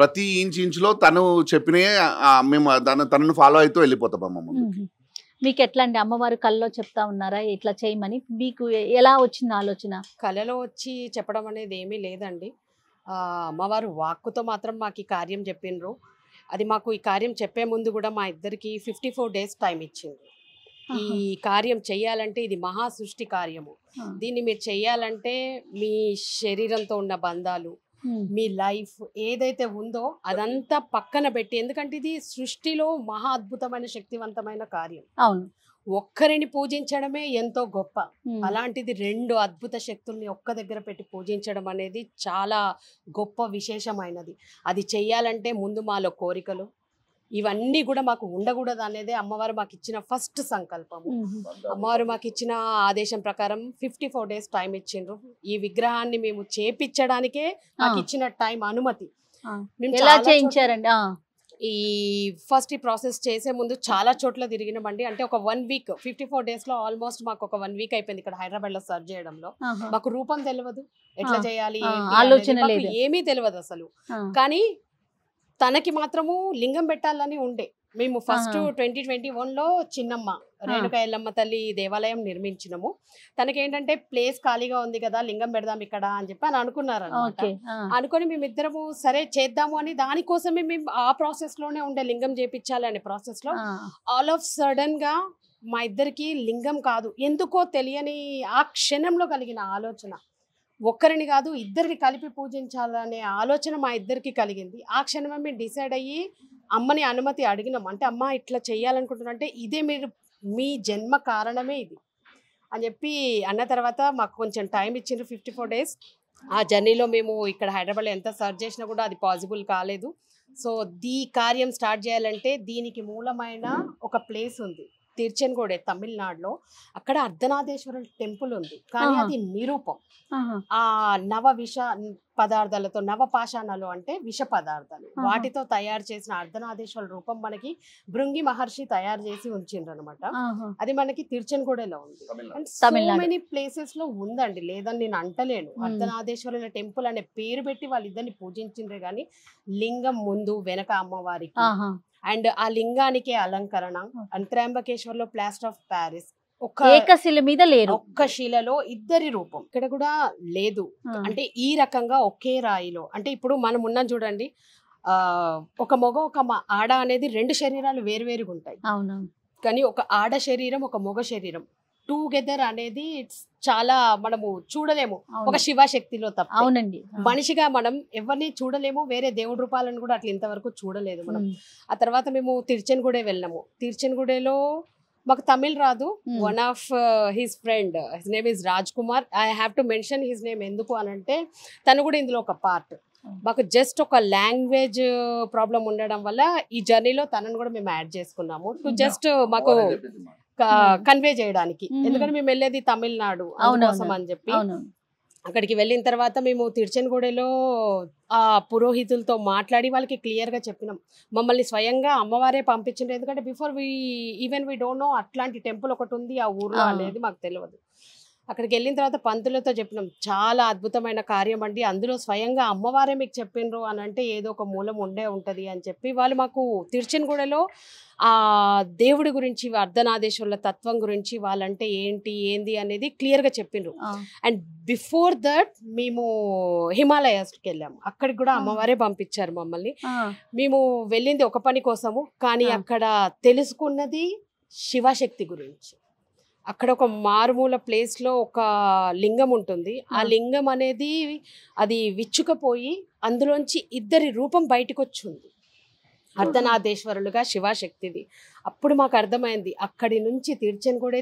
ప్రతి ఇంచ్ ఇంచులో తను చెప్పినే మేము దాని తనను ఫాలో అవుతూ వెళ్ళిపోతాం అమ్మ మీకు ఎట్లా అండి అమ్మవారు కళ్ళలో చెప్తా ఉన్నారా ఇట్లా చేయమని మీకు ఎలా వచ్చింది ఆలోచన కళలో వచ్చి చెప్పడం అనేది ఏమీ లేదండి అమ్మవారు వాక్కుతో మాత్రం మాకు ఈ కార్యం చెప్పినరు అది మాకు ఈ కార్యం చెప్పే ముందు కూడా మా ఇద్దరికి ఫిఫ్టీ ఫోర్ డేస్ టైం ఇచ్చింది ఈ కార్యం చేయాలంటే ఇది మహా సృష్టి కార్యము దీన్ని మీరు చేయాలంటే మీ శరీరంతో ఉన్న బంధాలు మీ లైఫ్ ఏదైతే ఉందో అదంతా పక్కన పెట్టి ఎందుకంటే ఇది సృష్టిలో మహా అద్భుతమైన శక్తివంతమైన కార్యం అవును ఒక్కరిని పూజించడమే ఎంతో గొప్ప అలాంటిది రెండు అద్భుత శక్తుల్ని ఒక్క దగ్గర పెట్టి పూజించడం అనేది చాలా గొప్ప విశేషమైనది అది చెయ్యాలంటే ముందు మాలో కోరికలు ఇవన్నీ కూడా మాకు ఉండకూడదు అనేది అమ్మవారు మాకు ఇచ్చిన ఫస్ట్ సంకల్పం అమ్మవారు మాకు ఇచ్చిన ఆదేశం ప్రకారం ఫిఫ్టీ ఫోర్ డేస్ టైం ఇచ్చిండ్రు ఈ విగ్రహాన్ని మేము చేపించడానికే మాకు ఇచ్చిన టైం అనుమతి ఎలా ఈ ఫస్ట్ ఈ ప్రాసెస్ చేసే ముందు చాలా చోట్ల బండి అంటే ఒక one week fifty four days లో ఆల్మోస్ట్ మాకు ఒక వన్ వీక్ అయిపోయింది ఇక్కడ హైదరాబాద్ లో సర్వ్ చేయడంలో మాకు రూపం తెలియదు ఎట్లా చేయాలి ఆలోచన ఏమీ తెలియదు అసలు కానీ తనకి మాత్రము లింగం పెట్టాలని ఉండే మేము ఫస్ట్ ట్వంటీ ట్వంటీ వన్లో చిన్నమ్మ రేణుక ఎల్లమ్మ తల్లి దేవాలయం నిర్మించినము తనకేంటంటే ప్లేస్ ఖాళీగా ఉంది కదా లింగం పెడదాం ఇక్కడ అని చెప్పి అని అనుకున్నారు అనుకుని మేమిద్దరము సరే చేద్దాము అని దానికోసమే మేము ఆ ప్రాసెస్ లోనే ఉండే లింగం చేపించాలనే అనే ప్రాసెస్ లో ఆల్ ఆఫ్ సడన్ గా మా ఇద్దరికి లింగం కాదు ఎందుకో తెలియని ఆ క్షణంలో కలిగిన ఆలోచన ఒక్కరిని కాదు ఇద్దరిని కలిపి పూజించాలనే ఆలోచన మా ఇద్దరికి కలిగింది ఆ క్షణమే మేము డిసైడ్ అయ్యి అమ్మని అనుమతి అడిగినాం అంటే అమ్మ ఇట్లా చేయాలనుకుంటున్నా అంటే ఇదే మీరు మీ జన్మ కారణమే ఇది అని చెప్పి అన్న తర్వాత మాకు కొంచెం టైం ఇచ్చిండ్రు ఫిఫ్టీ ఫోర్ డేస్ ఆ జర్నీలో మేము ఇక్కడ హైదరాబాద్లో ఎంత సర్చ్ చేసినా కూడా అది పాసిబుల్ కాలేదు సో దీ కార్యం స్టార్ట్ చేయాలంటే దీనికి మూలమైన ఒక ప్లేస్ ఉంది తీర్చెన్గూడే తమిళనాడులో అక్కడ అర్ధనాదేశ్వరుల టెంపుల్ ఉంది కానీ అది నిరూపం ఆ నవ విష పదార్థాలతో నవ పాషాణాలు అంటే విష పదార్థాలు వాటితో తయారు చేసిన అర్ధనాదేశ్వర రూపం మనకి భృంగి మహర్షి తయారు చేసి ఉంచిండ్రు అనమాట అది మనకి తిరుచెన్గూడలో ఉంది అండ్ సో మెనీ ప్లేసెస్ లో ఉందండి లేదని నేను అంటలేను అర్ధనాదేశ్వర టెంపుల్ అనే పేరు పెట్టి వాళ్ళిద్దరిని పూజించిండ్రే గాని లింగం ముందు వెనక అమ్మవారికి అండ్ ఆ లింగానికి అలంకరణ అంత్రాంబకేశ్వర్లో ప్లాస్టర్ ఆఫ్ ప్యారిస్ ఒక శిల మీద లేదు ఒక్క శిలలో ఇద్దరి రూపం ఇక్కడ కూడా లేదు అంటే ఈ రకంగా ఒకే రాయిలో అంటే ఇప్పుడు మనం ఉన్నాం చూడండి ఆ ఒక మగ ఒక ఆడ అనేది రెండు శరీరాలు వేరువేరుగా ఉంటాయి కానీ ఒక ఆడ శరీరం ఒక మగ శరీరం టుగెదర్ అనేది ఇట్స్ చాలా మనము చూడలేము ఒక శివశక్తిలో తప్ప అవునండి మనిషిగా మనం ఎవరిని చూడలేము వేరే దేవుడి రూపాలను కూడా అట్లా ఇంతవరకు చూడలేదు మనం ఆ తర్వాత మేము తిరుచెన్గూడే వెళ్ళినాము తిరుచెన్గూడెలో మాకు తమిళ్ రాదు one of his friend his name is Raj Kumar I have to mention his name ఎందుకు అని అంటే తను కూడా ఇందులో ఒక పార్ట్ మాకు జస్ట్ ఒక లాంగ్వేజ్ ప్రాబ్లం uh, ఉండడం వల్ల ఈ జర్నీలో తనను కూడా మేము యాడ్ చేసుకున్నాము టు జస్ట్ uh, మాకు కన్వే చేయడానికి ఎందుకంటే మేము వెళ్ళేది తమిళనాడు అందుకోసం అని చెప్పి అక్కడికి వెళ్ళిన తర్వాత మేము తిరుచనగూడెలో ఆ పురోహితులతో మాట్లాడి వాళ్ళకి క్లియర్గా చెప్పినాం మమ్మల్ని స్వయంగా అమ్మవారే పంపించిండ్రు ఎందుకంటే before we even we don't know అట్లాంటి టెంపుల్ ఒకటి ఉంది ఆ ఊర్లో అనేది మాకు తెలియదు అక్కడికి వెళ్ళిన తర్వాత పంతులతో చెప్పినాం చాలా అద్భుతమైన కార్యం అండి అందులో స్వయంగా అమ్మవారే మీకు చెప్పిండ్రు అని అంటే ఏదో ఒక మూలం ఉండే ఉంటుంది అని చెప్పి వాళ్ళు మాకు తిరుచనగూడలో ఆ దేవుడి గురించి అర్ధనాదేశ్వరుల తత్వం గురించి వాళ్ళంటే ఏంటి ఏంది అనేది క్లియర్గా చెప్పిండ్రు అండ్ బిఫోర్ దట్ మేము హిమాలయాస్కి వెళ్ళాము అక్కడికి కూడా అమ్మవారే పంపించారు మమ్మల్ని మేము వెళ్ళింది ఒక పని కోసము కానీ అక్కడ తెలుసుకున్నది శివశక్తి గురించి అక్కడ ఒక మారుమూల ప్లేస్లో ఒక లింగం ఉంటుంది ఆ లింగం అనేది అది విచ్చుకపోయి అందులోంచి ఇద్దరి రూపం బయటకు వచ్చింది అర్ధనాదేశ్వరులుగా శివశక్తిది అప్పుడు మాకు అర్థమైంది అక్కడి నుంచి తిరుచెనగూడే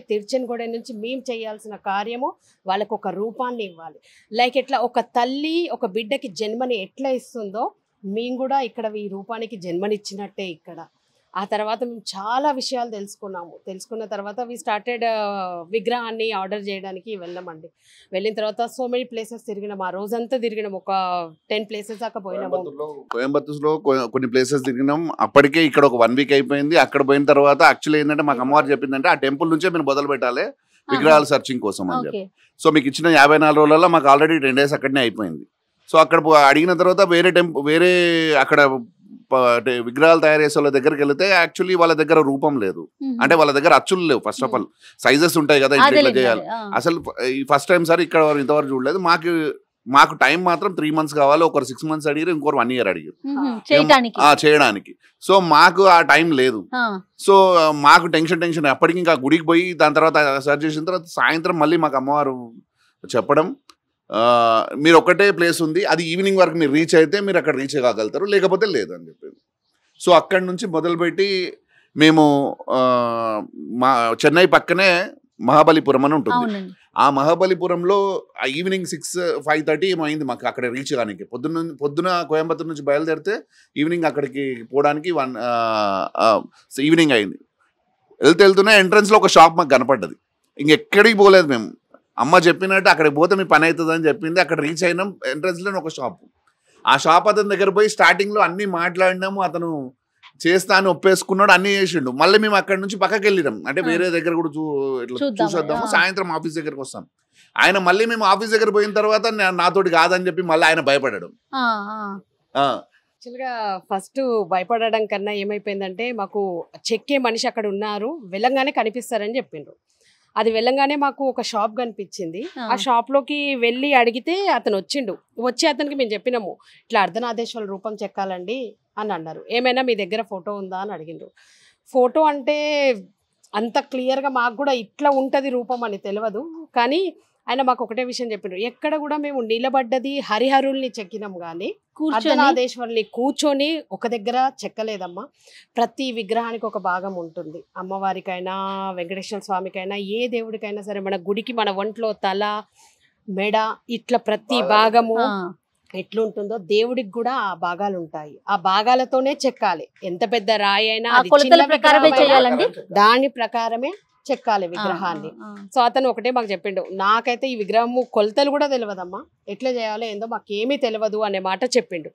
గొడే నుంచి మేము చేయాల్సిన కార్యము వాళ్ళకు ఒక రూపాన్ని ఇవ్వాలి లైక్ ఎట్లా ఒక తల్లి ఒక బిడ్డకి జన్మని ఎట్లా ఇస్తుందో మేము కూడా ఇక్కడ ఈ రూపానికి జన్మనిచ్చినట్టే ఇక్కడ ఆ తర్వాత మేము చాలా విషయాలు తెలుసుకున్నాము తెలుసుకున్న తర్వాత వి స్టార్టెడ్ uh, విగ్రహాన్ని ఆర్డర్ చేయడానికి వెళ్ళామండి వెళ్ళిన తర్వాత సో మెనీ ప్లేసెస్ తిరిగినాము ఆ రోజంతా తిరిగినాము ఒక టెన్ ప్లేసెస్ దాకా పోయినాము కోయంబత్తూర్లో కొన్ని ప్లేసెస్ తిరిగినాం అప్పటికే ఇక్కడ ఒక వన్ వీక్ అయిపోయింది అక్కడ పోయిన తర్వాత యాక్చువల్లీ ఏంటంటే మాకు అమ్మవారు చెప్పిందంటే ఆ టెంపుల్ నుంచే మేము మొదలు పెట్టాలి విగ్రహాలు సర్చింగ్ కోసం అని చెప్పి సో మీకు ఇచ్చిన యాభై నాలుగు రోజులలో మాకు ఆల్రెడీ టెన్ డేస్ అక్కడనే అయిపోయింది సో అక్కడ అడిగిన తర్వాత వేరే టెంపు వేరే అక్కడ విగ్రహాలు తయారు చేసే వాళ్ళ దగ్గరికి వెళితే యాక్చువల్లీ వాళ్ళ దగ్గర రూపం లేదు అంటే వాళ్ళ దగ్గర అచ్చులు లేవు ఫస్ట్ ఆఫ్ ఆల్ సైజెస్ ఉంటాయి కదా ఇంట్లో చేయాలి అసలు ఫస్ట్ టైం సార్ ఇక్కడ ఇంతవరకు చూడలేదు మాకు మాకు టైం మాత్రం త్రీ మంత్స్ కావాలి ఒకరు సిక్స్ మంత్స్ అడిగారు ఇంకోరు వన్ ఇయర్ అడిగారు చేయడానికి సో మాకు ఆ టైం లేదు సో మాకు టెన్షన్ టెన్షన్ అప్పటికి ఇంకా గుడికి పోయి దాని తర్వాత సర్చ్ చేసిన తర్వాత సాయంత్రం మళ్ళీ మాకు అమ్మవారు చెప్పడం మీరు ఒకటే ప్లేస్ ఉంది అది ఈవినింగ్ వరకు మీరు రీచ్ అయితే మీరు అక్కడ రీచ్ కాగలుగుతారు లేకపోతే లేదని చెప్పేది సో అక్కడి నుంచి మొదలుపెట్టి మేము మా చెన్నై పక్కనే మహాబలిపురం అని ఉంటుంది ఆ మహాబలిపురంలో ఆ ఈవినింగ్ సిక్స్ ఫైవ్ థర్టీ ఏమైంది మాకు అక్కడ రీచ్ కానీ పొద్దున్న పొద్దున కోయంబత్తూరు నుంచి బయలుదేరితే ఈవినింగ్ అక్కడికి పోవడానికి వన్ ఈవినింగ్ అయింది వెళ్తే వెళ్తున్నా ఎంట్రన్స్లో ఒక షాప్ మాకు కనపడ్డది ఇంకెక్కడికి పోలేదు మేము అమ్మ చెప్పినట్టు అక్కడికి పోతే మీ పని అవుతుందని చెప్పింది అక్కడ రీచ్ అయినాం ఎంట్రన్స్లోనే ఒక షాప్ ఆ షాప్ అతని దగ్గర పోయి స్టార్టింగ్లో అన్నీ మాట్లాడినాము అతను చేస్తా అని ఒప్పేసుకున్నాడు అన్నీ చేసిండు మళ్ళీ మేము అక్కడ నుంచి పక్కకి వెళ్ళినాం అంటే వేరే దగ్గర కూడా చూ ఇట్లా చూసొద్దాము సాయంత్రం ఆఫీస్ దగ్గరకు వస్తాం ఆయన మళ్ళీ మేము ఆఫీస్ దగ్గర పోయిన తర్వాత నాతోటి కాదని చెప్పి మళ్ళీ ఆయన భయపడాడు యాక్చువల్గా ఫస్ట్ భయపడడం కన్నా ఏమైపోయిందంటే మాకు చెక్కే మనిషి అక్కడ ఉన్నారు వెళ్ళంగానే కనిపిస్తారని చెప్పిండ్రు అది వెళ్ళంగానే మాకు ఒక షాప్ కనిపించింది ఆ షాప్ లోకి వెళ్ళి అడిగితే అతను వచ్చిండు వచ్చి అతనికి మేము చెప్పినాము ఇట్లా అర్ధనాదేశాల రూపం చెక్కాలండి అని అన్నారు ఏమైనా మీ దగ్గర ఫోటో ఉందా అని అడిగిండ్రు ఫోటో అంటే అంత క్లియర్గా మాకు కూడా ఇట్లా ఉంటుంది రూపం అని తెలియదు కానీ ఆయన మాకు ఒకటే విషయం చెప్పిండ్రు ఎక్కడ కూడా మేము నిలబడ్డది హరిహరుల్ని చెక్కినాం కానీ అర్ధనాదేశ్వరుని కూర్చొని ఒక దగ్గర చెక్కలేదమ్మా ప్రతి విగ్రహానికి ఒక భాగం ఉంటుంది అమ్మవారికైనా వెంకటేశ్వర స్వామికైనా ఏ దేవుడికైనా సరే మన గుడికి మన ఒంట్లో తల మెడ ఇట్లా ప్రతి భాగము ఎట్లుంటుందో దేవుడికి కూడా ఆ భాగాలు ఉంటాయి ఆ భాగాలతోనే చెక్కాలి ఎంత పెద్ద రాయి అయినా దాని ప్రకారమే చెక్కాలి విగ్రహాన్ని సో అతను ఒకటే మాకు చెప్పిండు నాకైతే ఈ విగ్రహము కొలతలు కూడా తెలియదమ్మా ఎట్లా చేయాలో ఏందో మాకేమీ తెలియదు అనే మాట చెప్పిండు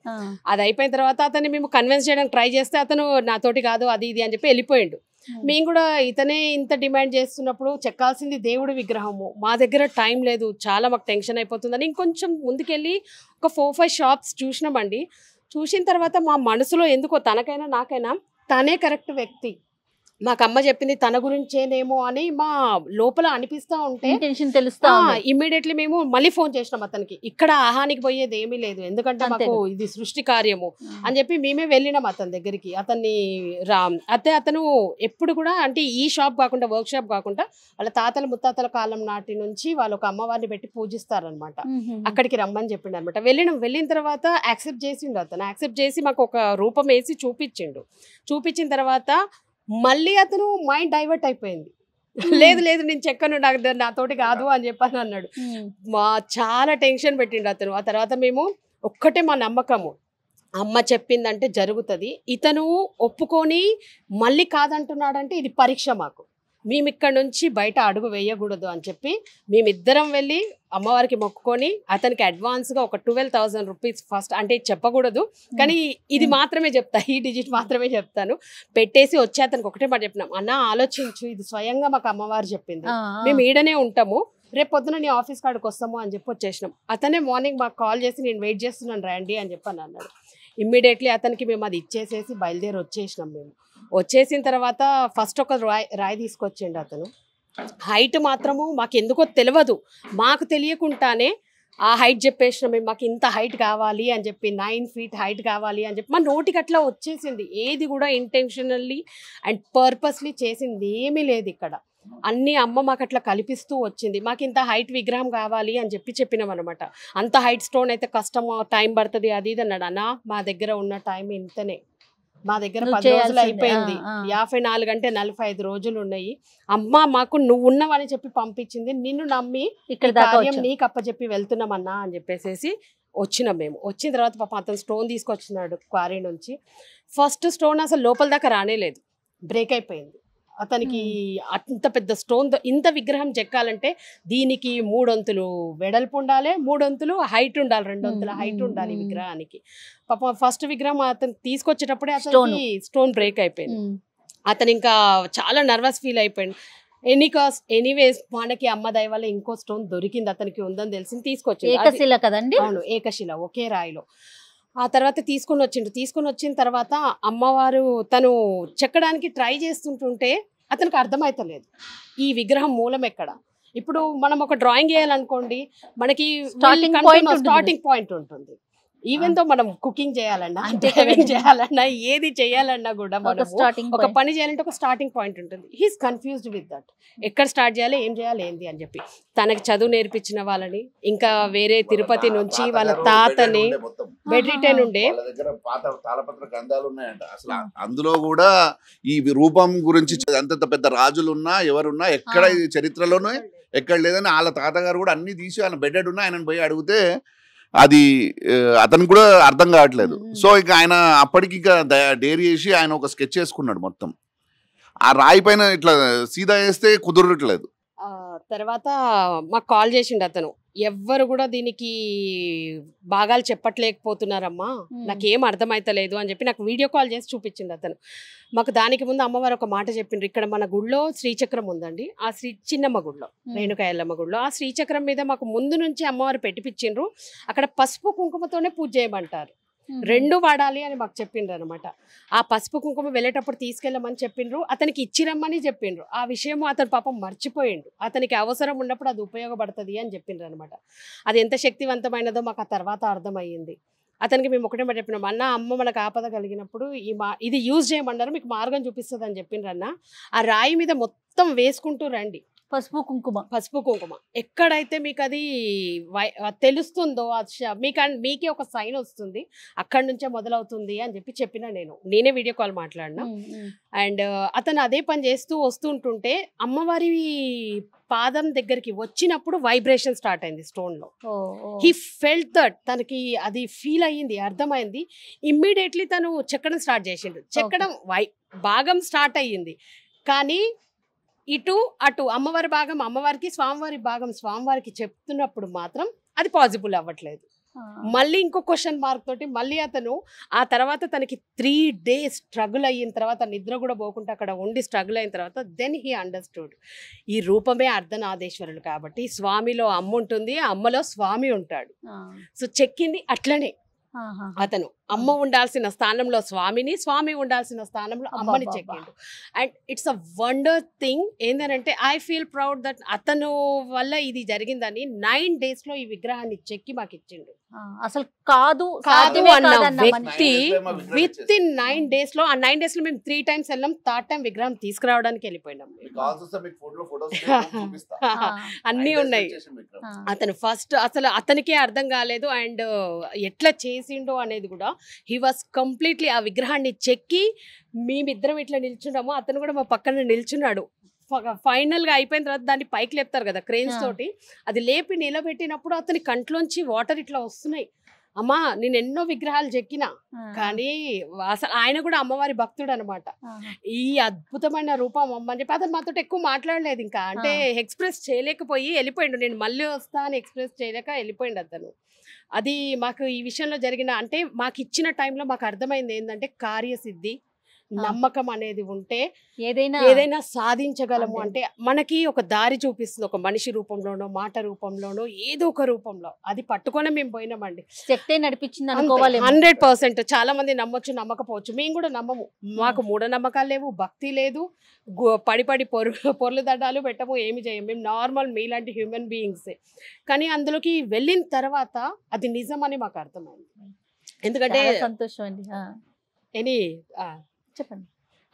అది అయిపోయిన తర్వాత అతన్ని మేము కన్విన్స్ చేయడానికి ట్రై చేస్తే అతను నాతోటి కాదు అది ఇది అని చెప్పి వెళ్ళిపోయిండు మేము కూడా ఇతనే ఇంత డిమాండ్ చేస్తున్నప్పుడు చెక్కాల్సింది దేవుడి విగ్రహము మా దగ్గర టైం లేదు చాలా మాకు టెన్షన్ అయిపోతుందని ఇంకొంచెం ముందుకెళ్ళి ఒక ఫోర్ ఫైవ్ షాప్స్ చూసినామండి చూసిన తర్వాత మా మనసులో ఎందుకో తనకైనా నాకైనా తనే కరెక్ట్ వ్యక్తి నాకు అమ్మ చెప్పింది తన గురించేనేమో అని మా లోపల అనిపిస్తా ఉంటే టెన్షన్ తెలుస్తా ఇమ్మీడియట్లీ మేము మళ్ళీ ఫోన్ చేసినాం అతనికి ఇక్కడ ఆహానికి పోయేది ఏమీ లేదు ఎందుకంటే మాకు ఇది సృష్టి కార్యము అని చెప్పి మేమే వెళ్ళినాం అతని దగ్గరికి అతన్ని రా అయితే అతను ఎప్పుడు కూడా అంటే ఈ షాప్ కాకుండా వర్క్ షాప్ కాకుండా వాళ్ళ తాతల ముత్తాతల కాలం నాటి నుంచి వాళ్ళు ఒక అమ్మవారిని పెట్టి పూజిస్తారనమాట అక్కడికి రమ్మని చెప్పిండు అనమాట వెళ్ళినాం వెళ్ళిన తర్వాత యాక్సెప్ట్ చేసిండు అతను యాక్సెప్ట్ చేసి మాకు ఒక రూపం వేసి చూపించిండు చూపించిన తర్వాత మళ్ళీ అతను మైండ్ డైవర్ట్ అయిపోయింది hmm. లేదు లేదు నేను చెక్కను నాకు నాతోటి కాదు అని చెప్పని అన్నాడు hmm. మా చాలా టెన్షన్ పెట్టిండు అతను ఆ తర్వాత మేము ఒక్కటే మా నమ్మకము అమ్మ చెప్పిందంటే జరుగుతుంది ఇతను ఒప్పుకొని మళ్ళీ కాదంటున్నాడంటే ఇది పరీక్ష మాకు మేము ఇక్కడ నుంచి బయట అడుగు వేయకూడదు అని చెప్పి మేమిద్దరం వెళ్ళి అమ్మవారికి మొక్కుకొని అతనికి అడ్వాన్స్గా ఒక ట్వెల్వ్ థౌసండ్ రూపీస్ ఫస్ట్ అంటే చెప్పకూడదు కానీ ఇది మాత్రమే చెప్తా ఈ డిజిట్ మాత్రమే చెప్తాను పెట్టేసి వచ్చే అతనికి ఒకటే మాట చెప్పినాం అన్న ఆలోచించు ఇది స్వయంగా మాకు అమ్మవారు చెప్పింది మేము ఈడనే ఉంటాము రేపు పొద్దున నీ ఆఫీస్ కాడికి వస్తాము అని చెప్పి వచ్చేసినాం అతనే మార్నింగ్ మాకు కాల్ చేసి నేను వెయిట్ చేస్తున్నాను రండి అని చెప్పి అన్నాడు ఇమ్మీడియట్లీ అతనికి మేము అది ఇచ్చేసేసి బయలుదేరి వచ్చేసినాం మేము వచ్చేసిన తర్వాత ఫస్ట్ ఒక రాయి రాయి తీసుకొచ్చిండు అతను హైట్ మాత్రము మాకు ఎందుకో తెలియదు మాకు తెలియకుండానే ఆ హైట్ చెప్పేసిన మేము మాకు ఇంత హైట్ కావాలి అని చెప్పి నైన్ ఫీట్ హైట్ కావాలి అని చెప్పి మా నోటికి అట్లా వచ్చేసింది ఏది కూడా ఇంటెన్షనల్లీ అండ్ పర్పస్లీ చేసింది ఏమీ లేదు ఇక్కడ అన్నీ అమ్మ మాకు అట్లా కల్పిస్తూ వచ్చింది మాకు ఇంత హైట్ విగ్రహం కావాలి అని చెప్పి చెప్పినాం అనమాట అంత హైట్ స్టోన్ అయితే కష్టం టైం పడుతుంది అది ఇది అన్నాడు అన్న మా దగ్గర ఉన్న టైం ఇంతనే మా దగ్గర పది రోజులు అయిపోయింది యాభై నాలుగు అంటే నలభై ఐదు రోజులు ఉన్నాయి అమ్మ మాకు నువ్వు ఉన్నావని చెప్పి పంపించింది నిన్ను నమ్మి ఇక్కడ కార్యం నీకు అప్పచెప్పి వెళ్తున్నామన్నా అని చెప్పేసేసి వచ్చినాం మేము వచ్చిన తర్వాత పాప అతను స్టోన్ తీసుకొచ్చినాడు క్వారీ నుంచి ఫస్ట్ స్టోన్ అసలు లోపల దాకా రానేలేదు బ్రేక్ అయిపోయింది అతనికి అంత పెద్ద స్టోన్ ఇంత విగ్రహం చెక్కాలంటే దీనికి మూడొంతులు వెడల్పు ఉండాలి మూడొంతులు హైట్ ఉండాలి రెండొంతుల హైట్ ఉండాలి విగ్రహానికి పాపం ఫస్ట్ విగ్రహం అతను తీసుకొచ్చేటప్పుడే అతనికి స్టోన్ బ్రేక్ అయిపోయింది అతను ఇంకా చాలా నర్వస్ ఫీల్ అయిపోయింది ఎనీ కాస్ట్ ఎనీవేస్ మనకి అమ్మ దయ వల్ల ఇంకో స్టోన్ దొరికింది అతనికి ఉందని తెలిసింది తీసుకొచ్చింది ఏకశిల కదండి ఏకశిల ఒకే రాయిలో ఆ తర్వాత తీసుకొని వచ్చిండు తీసుకొని వచ్చిన తర్వాత అమ్మవారు తను చెక్కడానికి ట్రై చేస్తుంటుంటే అతనికి అర్థమవుతలేదు ఈ విగ్రహం మూలం ఎక్కడ ఇప్పుడు మనం ఒక డ్రాయింగ్ వేయాలనుకోండి మనకి స్టార్టింగ్ పాయింట్ ఉంటుంది ఈవెన్ తో మనం కుకింగ్ చేయాలన్నా ట్రావెలింగ్ చేయాలన్నా ఏది చేయాలన్నా కూడా మనం స్టార్టింగ్ ఒక పని చేయాలంటే ఒక స్టార్టింగ్ పాయింట్ ఉంటుంది హీస్ కన్ఫ్యూజ్డ్ విత్ దట్ ఎక్కడ స్టార్ట్ చేయాలి ఏం చేయాలి ఏంది అని చెప్పి తనకి చదువు నేర్పించిన వాళ్ళని ఇంకా వేరే తిరుపతి నుంచి వాళ్ళ తాతని బెడ్ ఉండే తాళపత్ర గ్రంథాలు ఉన్నాయంట అసలు అందులో కూడా ఈ రూపం గురించి అంతంత పెద్ద రాజులున్నా ఎవరున్నా ఎక్కడ చరిత్రలోనే ఎక్కడ లేదని వాళ్ళ తాతగారు కూడా అన్ని తీసి ఆయన బెడ్డెడ్ ఉన్నా ఆయన పోయి అడిగితే అది అతనికి కూడా అర్థం కావట్లేదు సో ఇక ఆయన అప్పటికి ఇక డేరీ వేసి ఆయన ఒక స్కెచ్ వేసుకున్నాడు మొత్తం ఆ రాయి పైన ఇట్లా సీదా వేస్తే కుదరట్లేదు తర్వాత మాకు కాల్ చేసిండు అతను ఎవ్వరు కూడా దీనికి భాగాలు చెప్పట్లేకపోతున్నారమ్మా నాకు నాకేం అర్థమైతలేదు అని చెప్పి నాకు వీడియో కాల్ చేసి చూపించింది అతను మాకు దానికి ముందు అమ్మవారు ఒక మాట చెప్పిండ్రు ఇక్కడ మన గుళ్ళో శ్రీచక్రం ఉందండి ఆ శ్రీ చిన్నమ్మ గుళ్ళో రేణుకాయలమ్మ గుళ్ళో ఆ శ్రీచక్రం మీద మాకు ముందు నుంచి అమ్మవారు పెట్టిపించిండ్రు అక్కడ పసుపు కుంకుమతోనే పూజ చేయమంటారు రెండు వాడాలి అని మాకు చెప్పిండ్రు అనమాట ఆ పసుపు కుంకుమ వెళ్ళేటప్పుడు తీసుకెళ్ళమని చెప్పిండ్రు అతనికి ఇచ్చిరమ్మని చెప్పిండ్రు ఆ విషయము అతను పాపం మర్చిపోయిండు అతనికి అవసరం ఉన్నప్పుడు అది ఉపయోగపడుతుంది అని చెప్పిండ్రు అనమాట అది ఎంత శక్తివంతమైనదో మాకు ఆ తర్వాత అర్థమయ్యింది అతనికి మేము ఒకటే మాట చెప్పినాం అన్న అమ్మ మనకు ఆపద కలిగినప్పుడు ఈ మా ఇది యూజ్ చేయమన్నారు మీకు మార్గం చూపిస్తుంది అని చెప్పిండ్రు అన్న ఆ రాయి మీద మొత్తం వేసుకుంటూ రండి పసుపు కుంకుమ పసుపు కుంకుమ ఎక్కడైతే మీకు అది తెలుస్తుందో మీకు మీకే ఒక సైన్ వస్తుంది అక్కడి నుంచే మొదలవుతుంది అని చెప్పి చెప్పిన నేను నేనే వీడియో కాల్ మాట్లాడినా అండ్ అతను అదే పని చేస్తూ వస్తుంటుంటే అమ్మవారి పాదం దగ్గరికి వచ్చినప్పుడు వైబ్రేషన్ స్టార్ట్ అయింది స్టోన్ లో హీ ఫెల్ట్ దట్ తనకి అది ఫీల్ అయ్యింది అర్థమైంది ఇమ్మీడియట్లీ తను చెక్కడం స్టార్ట్ చేసిండు చెక్కడం వై భాగం స్టార్ట్ అయ్యింది కానీ ఇటు అటు అమ్మవారి భాగం అమ్మవారికి స్వామివారి భాగం స్వామివారికి చెప్తున్నప్పుడు మాత్రం అది పాజిబుల్ అవ్వట్లేదు మళ్ళీ ఇంకో క్వశ్చన్ మార్క్ తోటి మళ్ళీ అతను ఆ తర్వాత తనకి త్రీ డేస్ స్ట్రగుల్ అయిన తర్వాత నిద్ర కూడా పోకుండా అక్కడ ఉండి స్ట్రగుల్ అయిన తర్వాత దెన్ హీ అండర్స్టూడ్ ఈ రూపమే అర్ధనాదేశ్వరులు కాబట్టి స్వామిలో అమ్మ ఉంటుంది అమ్మలో స్వామి ఉంటాడు సో చెక్కింది అట్లనే అతను అమ్మ ఉండాల్సిన స్థానంలో స్వామిని స్వామి ఉండాల్సిన స్థానంలో అమ్మని చెప్పాడు and it's a wonder thing ఏంటంటే ఐ ఫీల్ ప్రౌడ్ దట్ అతను వల్ల ఇది జరిగిందని నైన్ డేస్ లో ఈ విగ్రహాన్ని చెక్కి మాకు ఇచ్చిండు అసలు కాదు కాదు అన్న వ్యక్తి విత్ ఇన్ నైన్ డేస్ లో ఆ నైన్ డేస్ లో మేము త్రీ టైమ్స్ వెళ్ళాం థర్డ్ టైం విగ్రహం తీసుకురావడానికి వెళ్ళిపోయినాం అన్నీ ఉన్నాయి అతను ఫస్ట్ అసలు అతనికే అర్థం కాలేదు అండ్ ఎట్లా చేసిండో అనేది కూడా హీ వాస్ కంప్లీట్లీ ఆ విగ్రహాన్ని చెక్కి మేమిద్దరం ఇట్లా నిల్చున్నాము అతను కూడా మా పక్కన నిల్చున్నాడు ఫైనల్ గా అయిపోయిన తర్వాత దాన్ని పైకి లేపుతారు కదా క్రెయిన్స్ తోటి అది లేపి నిలబెట్టినప్పుడు అతని కంట్లోంచి వాటర్ ఇట్లా వస్తున్నాయి అమ్మా నేను ఎన్నో విగ్రహాలు చెక్కిన కానీ అసలు ఆయన కూడా అమ్మవారి భక్తుడు అనమాట ఈ అద్భుతమైన రూపం అమ్మ అని చెప్పి అతను మాతో ఎక్కువ మాట్లాడలేదు ఇంకా అంటే ఎక్స్ప్రెస్ చేయలేకపోయి వెళ్ళిపోయిండు నేను మళ్ళీ వస్తా అని ఎక్స్ప్రెస్ చేయలేక వెళ్ళిపోయిండు అతను అది మాకు ఈ విషయంలో జరిగిన అంటే మాకు ఇచ్చిన టైంలో మాకు అర్థమైంది ఏంటంటే కార్యసిద్ధి నమ్మకం అనేది ఉంటే ఏదైనా ఏదైనా సాధించగలము అంటే మనకి ఒక దారి చూపిస్తుంది ఒక మనిషి రూపంలోనో మాట రూపంలోనో ఏదో ఒక రూపంలో అది పట్టుకొని మేము పోయినామండి శక్తే నడిపించింది అనుకోవాలి హండ్రెడ్ పర్సెంట్ చాలా మంది నమ్మొచ్చు నమ్మకపోవచ్చు మేము కూడా నమ్మము మాకు మూఢనమ్మకాలు లేవు భక్తి లేదు పడి పడి పొరు పొరలు దడ్డాలు పెట్టము ఏమి చేయము మేము నార్మల్ మీలాంటి హ్యూమన్ బీయింగ్సే కానీ అందులోకి వెళ్ళిన తర్వాత అది నిజం అని మాకు అర్థమైంది ఎందుకంటే సంతోషం అండి ఎనీ చెప్పండి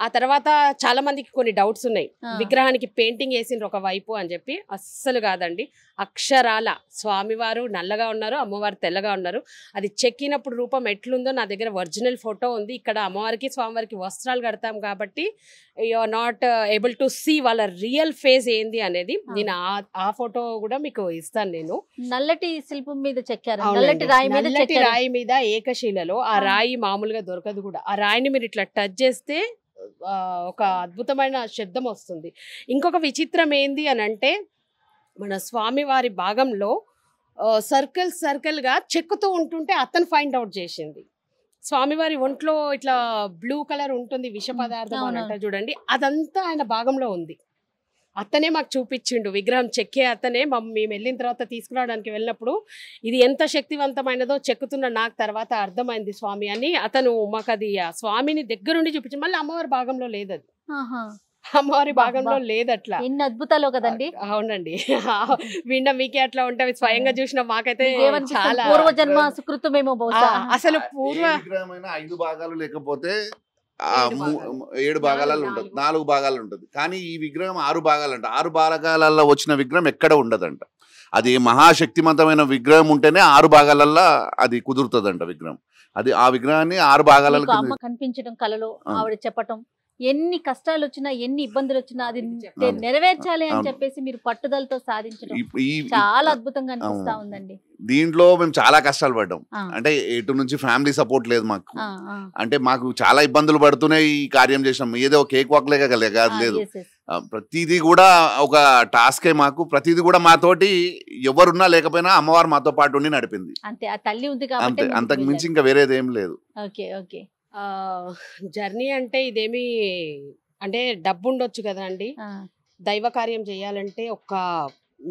ఆ తర్వాత చాలా మందికి కొన్ని డౌట్స్ ఉన్నాయి విగ్రహానికి పెయింటింగ్ వేసిండ్రు ఒక వైపు అని చెప్పి అస్సలు కాదండి అక్షరాల స్వామివారు నల్లగా ఉన్నారు అమ్మవారు తెల్లగా ఉన్నారు అది చెక్కినప్పుడు రూపం ఎట్లుందో నా దగ్గర ఒరిజినల్ ఫోటో ఉంది ఇక్కడ అమ్మవారికి స్వామివారికి వస్త్రాలు కడతాం కాబట్టి are not able to see వాళ్ళ రియల్ ఫేస్ ఏంది అనేది నేను ఆ ఫోటో కూడా మీకు ఇస్తాను నేను నల్లటి శిల్పం మీద చెక్కారు నల్లటి రాయి మీద ఏకశీలలో ఆ రాయి మామూలుగా దొరకదు కూడా ఆ రాయిని మీరు ఇట్లా టచ్ చేస్తే ఒక అద్భుతమైన శబ్దం వస్తుంది ఇంకొక విచిత్రం ఏంది అని అంటే మన స్వామివారి భాగంలో సర్కిల్ సర్కిల్గా చెక్కుతూ ఉంటుంటే అతను ఫైండ్ అవుట్ చేసింది స్వామివారి ఒంట్లో ఇట్లా బ్లూ కలర్ ఉంటుంది విష పదార్థం అని అంటారు చూడండి అదంతా ఆయన భాగంలో ఉంది అతనే మాకు చూపించిండు విగ్రహం చెక్కే అతనే మేము వెళ్ళిన తర్వాత తీసుకురావడానికి వెళ్ళినప్పుడు ఇది ఎంత శక్తివంతమైనదో చెక్కుతున్న నాకు తర్వాత అర్థమైంది స్వామి అని అతను మాకు అది స్వామిని దగ్గరుండి చూపించి మళ్ళీ అమ్మవారి భాగంలో లేదు అది అమ్మవారి భాగంలో లేదు అట్లా ఇన్ని అద్భుతాలు కదండి అవునండి విన్న మీకే అట్లా ఉంటాయి స్వయంగా చూసిన మాకైతే చాలా పూర్వజన్మ సుకృతమేమో అసలు పూర్వ ఐదు భాగాలు లేకపోతే ఏడు భాగాలలో ఉంటుంది నాలుగు భాగాలు ఉంటుంది కానీ ఈ విగ్రహం ఆరు భాగాలంట ఆరు భాగాలలో వచ్చిన విగ్రహం ఎక్కడ ఉండదంట అది మహాశక్తిమంతమైన విగ్రహం ఉంటేనే ఆరు భాగాలల్లో అది కుదురుతుందంట విగ్రహం అది ఆ విగ్రహాన్ని ఆరు భాగాలలో కనిపించడం కలలో ఆవిడ చెప్పటం ఎన్ని కష్టాలు వచ్చినా ఎన్ని ఇబ్బందులు వచ్చినా అది నెరవేర్చాలి అని చెప్పేసి మీరు పట్టుదలతో సాధించడం చాలా అద్భుతంగా అనిపిస్తా ఉందండి దీంట్లో మేము చాలా కష్టాలు పడ్డాం అంటే ఎటు నుంచి ఫ్యామిలీ సపోర్ట్ లేదు మాకు అంటే మాకు చాలా ఇబ్బందులు పడుతూనే ఈ కార్యం చేసినాం ఏదో కేక్ వాక్ లేక లేదు ప్రతిదీ కూడా ఒక టాస్కే మాకు ప్రతిదీ కూడా మాతోటి ఎవరున్నా లేకపోయినా అమ్మవారు మాతో పాటు ఉండి నడిపింది అంతే అంతకు మించి ఇంకా వేరేది ఏం లేదు ఓకే ఓకే జర్నీ అంటే ఇదేమి అంటే డబ్బు ఉండొచ్చు కదండి దైవ కార్యం చేయాలంటే ఒక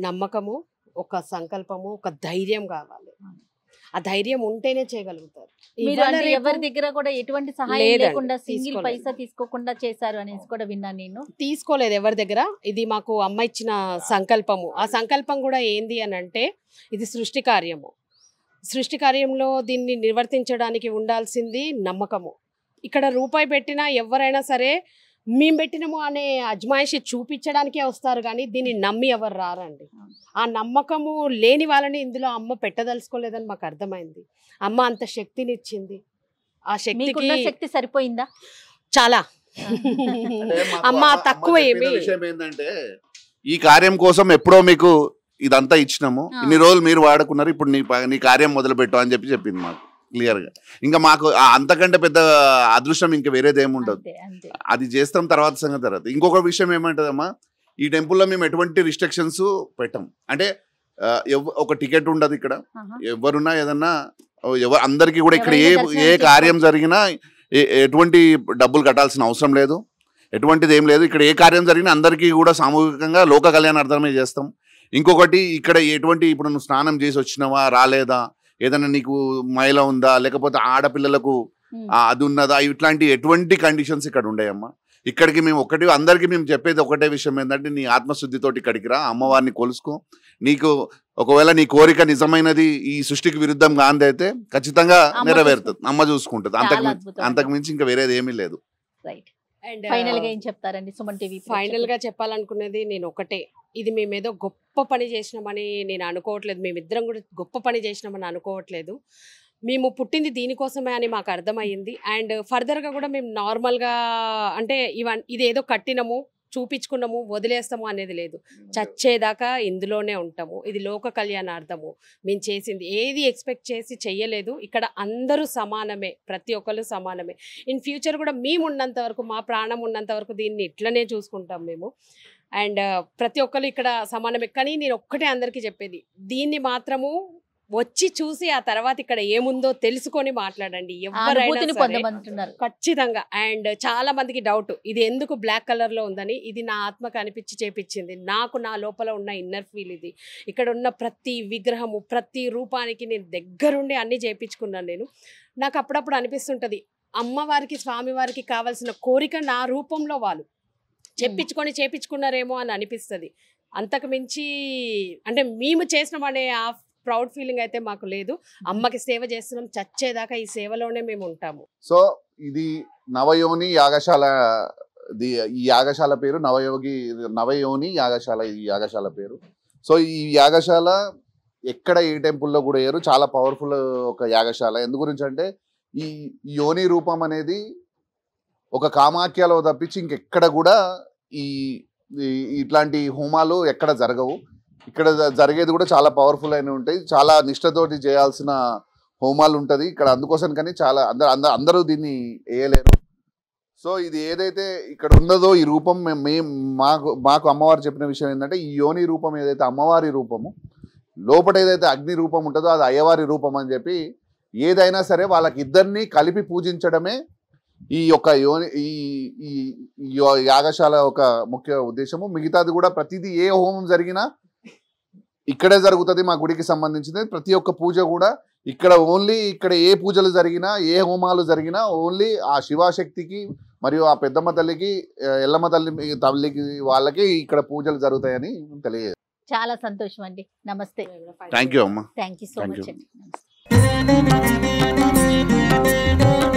నమ్మకము ఒక సంకల్పము ఒక ధైర్యం కావాలి ఆ ధైర్యం ఉంటేనే చేయగలుగుతారు ఎవరి దగ్గర కూడా ఎటువంటి సహాయం సింగిల్ పైసా తీసుకోకుండా చేశారు అనేసి కూడా విన్నాను నేను తీసుకోలేదు ఎవరి దగ్గర ఇది మాకు అమ్మ ఇచ్చిన సంకల్పము ఆ సంకల్పం కూడా ఏంది అని అంటే ఇది సృష్టి కార్యము సృష్టి కార్యంలో దీన్ని నిర్వర్తించడానికి ఉండాల్సింది నమ్మకము ఇక్కడ రూపాయి పెట్టినా ఎవరైనా సరే మేము పెట్టినము అనే అజ్మాయిషి చూపించడానికే వస్తారు కానీ దీన్ని నమ్మి ఎవరు రారండి ఆ నమ్మకము లేని వాళ్ళని ఇందులో అమ్మ పెట్టదలుచుకోలేదని మాకు అర్థమైంది అమ్మ అంత శక్తినిచ్చింది ఆ శక్తికి శక్తి సరిపోయిందా చాలా అమ్మ తక్కువ ఏమి విషయం ఏంటంటే ఈ కార్యం కోసం ఎప్పుడో మీకు ఇదంతా ఇచ్చినాము ఇన్ని రోజులు మీరు వాడుకున్నారు ఇప్పుడు నీ నీ కార్యం మొదలుపెట్టు అని చెప్పి చెప్పింది మాకు క్లియర్గా ఇంకా మాకు అంతకంటే పెద్ద అదృష్టం ఇంకా వేరేది ఏముండదు అది చేస్తాం తర్వాత సంగతి తర్వాత ఇంకొక విషయం ఏమంటదమ్మా ఈ టెంపుల్లో మేము ఎటువంటి రిస్ట్రిక్షన్స్ పెట్టాం అంటే ఒక టికెట్ ఉండదు ఇక్కడ ఎవరున్నా ఏదన్నా ఎవరు అందరికీ కూడా ఇక్కడ ఏ ఏ కార్యం జరిగినా ఎటువంటి డబ్బులు కట్టాల్సిన అవసరం లేదు ఎటువంటిది ఏం లేదు ఇక్కడ ఏ కార్యం జరిగినా అందరికీ కూడా సామూహికంగా లోక కళ్యాణార్థమే చేస్తాం ఇంకొకటి ఇక్కడ ఎటువంటి ఇప్పుడు నువ్వు స్నానం చేసి వచ్చినవా రాలేదా ఏదైనా నీకు మైల ఉందా లేకపోతే ఆడపిల్లలకు అది ఉన్నదా ఇట్లాంటి ఎటువంటి కండిషన్స్ ఇక్కడ ఉండేయమ్మా ఇక్కడికి మేము ఒకటి అందరికీ మేము చెప్పేది ఒకటే విషయం ఏంటంటే నీ ఆత్మశుద్ధితోటి ఇక్కడికి రా అమ్మవారిని కొలుసుకో నీకు ఒకవేళ నీ కోరిక నిజమైనది ఈ సృష్టికి విరుద్ధం కాందైతే ఖచ్చితంగా నెరవేరుతుంది అమ్మ చూసుకుంటుంది అంతకు అంతకు మించి ఇంకా వేరేది ఏమీ లేదు రైట్ అండ్ ఫైనల్ గా ఏం చెప్తారండి సుమన్ టీవీ ఫైనల్ గా చెప్పాలనుకున్నది నేను ఒకటే ఇది మేమేదో గొప్ప పని చేసినామని నేను అనుకోవట్లేదు మేమిద్దరం కూడా గొప్ప పని చేసినామని అనుకోవట్లేదు మేము పుట్టింది దీనికోసమే అని మాకు అర్థమైంది అండ్ ఫర్దర్గా కూడా మేము నార్మల్గా అంటే ఇవన్ ఇదేదో కట్టినము చూపించుకున్నాము వదిలేస్తాము అనేది లేదు చచ్చేదాకా ఇందులోనే ఉంటాము ఇది లోక కళ్యాణార్థము మేము చేసింది ఏది ఎక్స్పెక్ట్ చేసి చెయ్యలేదు ఇక్కడ అందరూ సమానమే ప్రతి ఒక్కరు సమానమే ఇన్ ఫ్యూచర్ కూడా మేము ఉన్నంత వరకు మా ప్రాణం ఉన్నంత వరకు దీన్ని ఇట్లనే చూసుకుంటాం మేము అండ్ ప్రతి ఒక్కరు ఇక్కడ సమానమే కానీ నేను ఒక్కటే అందరికీ చెప్పేది దీన్ని మాత్రము వచ్చి చూసి ఆ తర్వాత ఇక్కడ ఏముందో తెలుసుకొని మాట్లాడండి ఎవరైనా ఖచ్చితంగా అండ్ చాలా మందికి డౌట్ ఇది ఎందుకు బ్లాక్ కలర్ లో ఉందని ఇది నా ఆత్మకు అనిపించి చేపించింది నాకు నా లోపల ఉన్న ఇన్నర్ ఫీల్ ఇది ఇక్కడ ఉన్న ప్రతి విగ్రహము ప్రతి రూపానికి నేను దగ్గరుండి అన్ని చేపించుకున్నాను నేను నాకు అప్పుడప్పుడు అనిపిస్తుంటది అమ్మవారికి స్వామివారికి కావాల్సిన కోరిక నా రూపంలో వాళ్ళు చెప్పించుకొని చేపించుకున్నారేమో అని అనిపిస్తుంది అంతకు మించి అంటే మేము చేసినామనే ఆఫ్ ప్రౌడ్ ఫీలింగ్ అయితే మాకు లేదు అమ్మకి సేవ చేస్తున్నాం చచ్చేదాకా ఈ సేవలోనే మేము ఉంటాము సో ఇది నవయోని యాగశాల ది ఈ యాగశాల పేరు నవయోగి నవయోని యాగశాల ఈ యాగశాల పేరు సో ఈ యాగశాల ఎక్కడ ఏ టెంపుల్లో కూడా వేయరు చాలా పవర్ఫుల్ ఒక యాగశాల ఎందు గురించి అంటే ఈ యోని రూపం అనేది ఒక కామాఖ్యలో తప్పించి ఇంకెక్కడ కూడా ఈ ఇట్లాంటి హోమాలు ఎక్కడ జరగవు ఇక్కడ జరిగేది కూడా చాలా పవర్ఫుల్ అయినవి ఉంటాయి చాలా నిష్టతోటి చేయాల్సిన హోమాలు ఉంటుంది ఇక్కడ అందుకోసం కానీ చాలా అందరూ అందరూ దీన్ని వేయలేరు సో ఇది ఏదైతే ఇక్కడ ఉన్నదో ఈ రూపం మేము మాకు మాకు అమ్మవారు చెప్పిన విషయం ఏంటంటే ఈ యోని రూపం ఏదైతే అమ్మవారి రూపము లోపల ఏదైతే అగ్ని రూపం ఉంటుందో అది అయ్యవారి రూపం అని చెప్పి ఏదైనా సరే వాళ్ళకి ఇద్దరిని కలిపి పూజించడమే ఈ యొక్క యోని ఈ యాగశాల ఒక ముఖ్య ఉద్దేశము మిగతాది కూడా ప్రతిదీ ఏ హోమం జరిగినా ఇక్కడే జరుగుతుంది మా గుడికి సంబంధించింది ప్రతి ఒక్క పూజ కూడా ఇక్కడ ఓన్లీ ఇక్కడ ఏ పూజలు జరిగినా ఏ హోమాలు జరిగినా ఓన్లీ ఆ శివాశక్తికి మరియు ఆ పెద్దమ్మ తల్లికి ఎల్లమ్మ తల్లి తల్లికి వాళ్ళకి ఇక్కడ పూజలు జరుగుతాయని తెలియదు చాలా సంతోషం అండి నమస్తే థ్యాంక్ యూ అమ్మా థ్యాంక్ యూ సో మచ్ అండి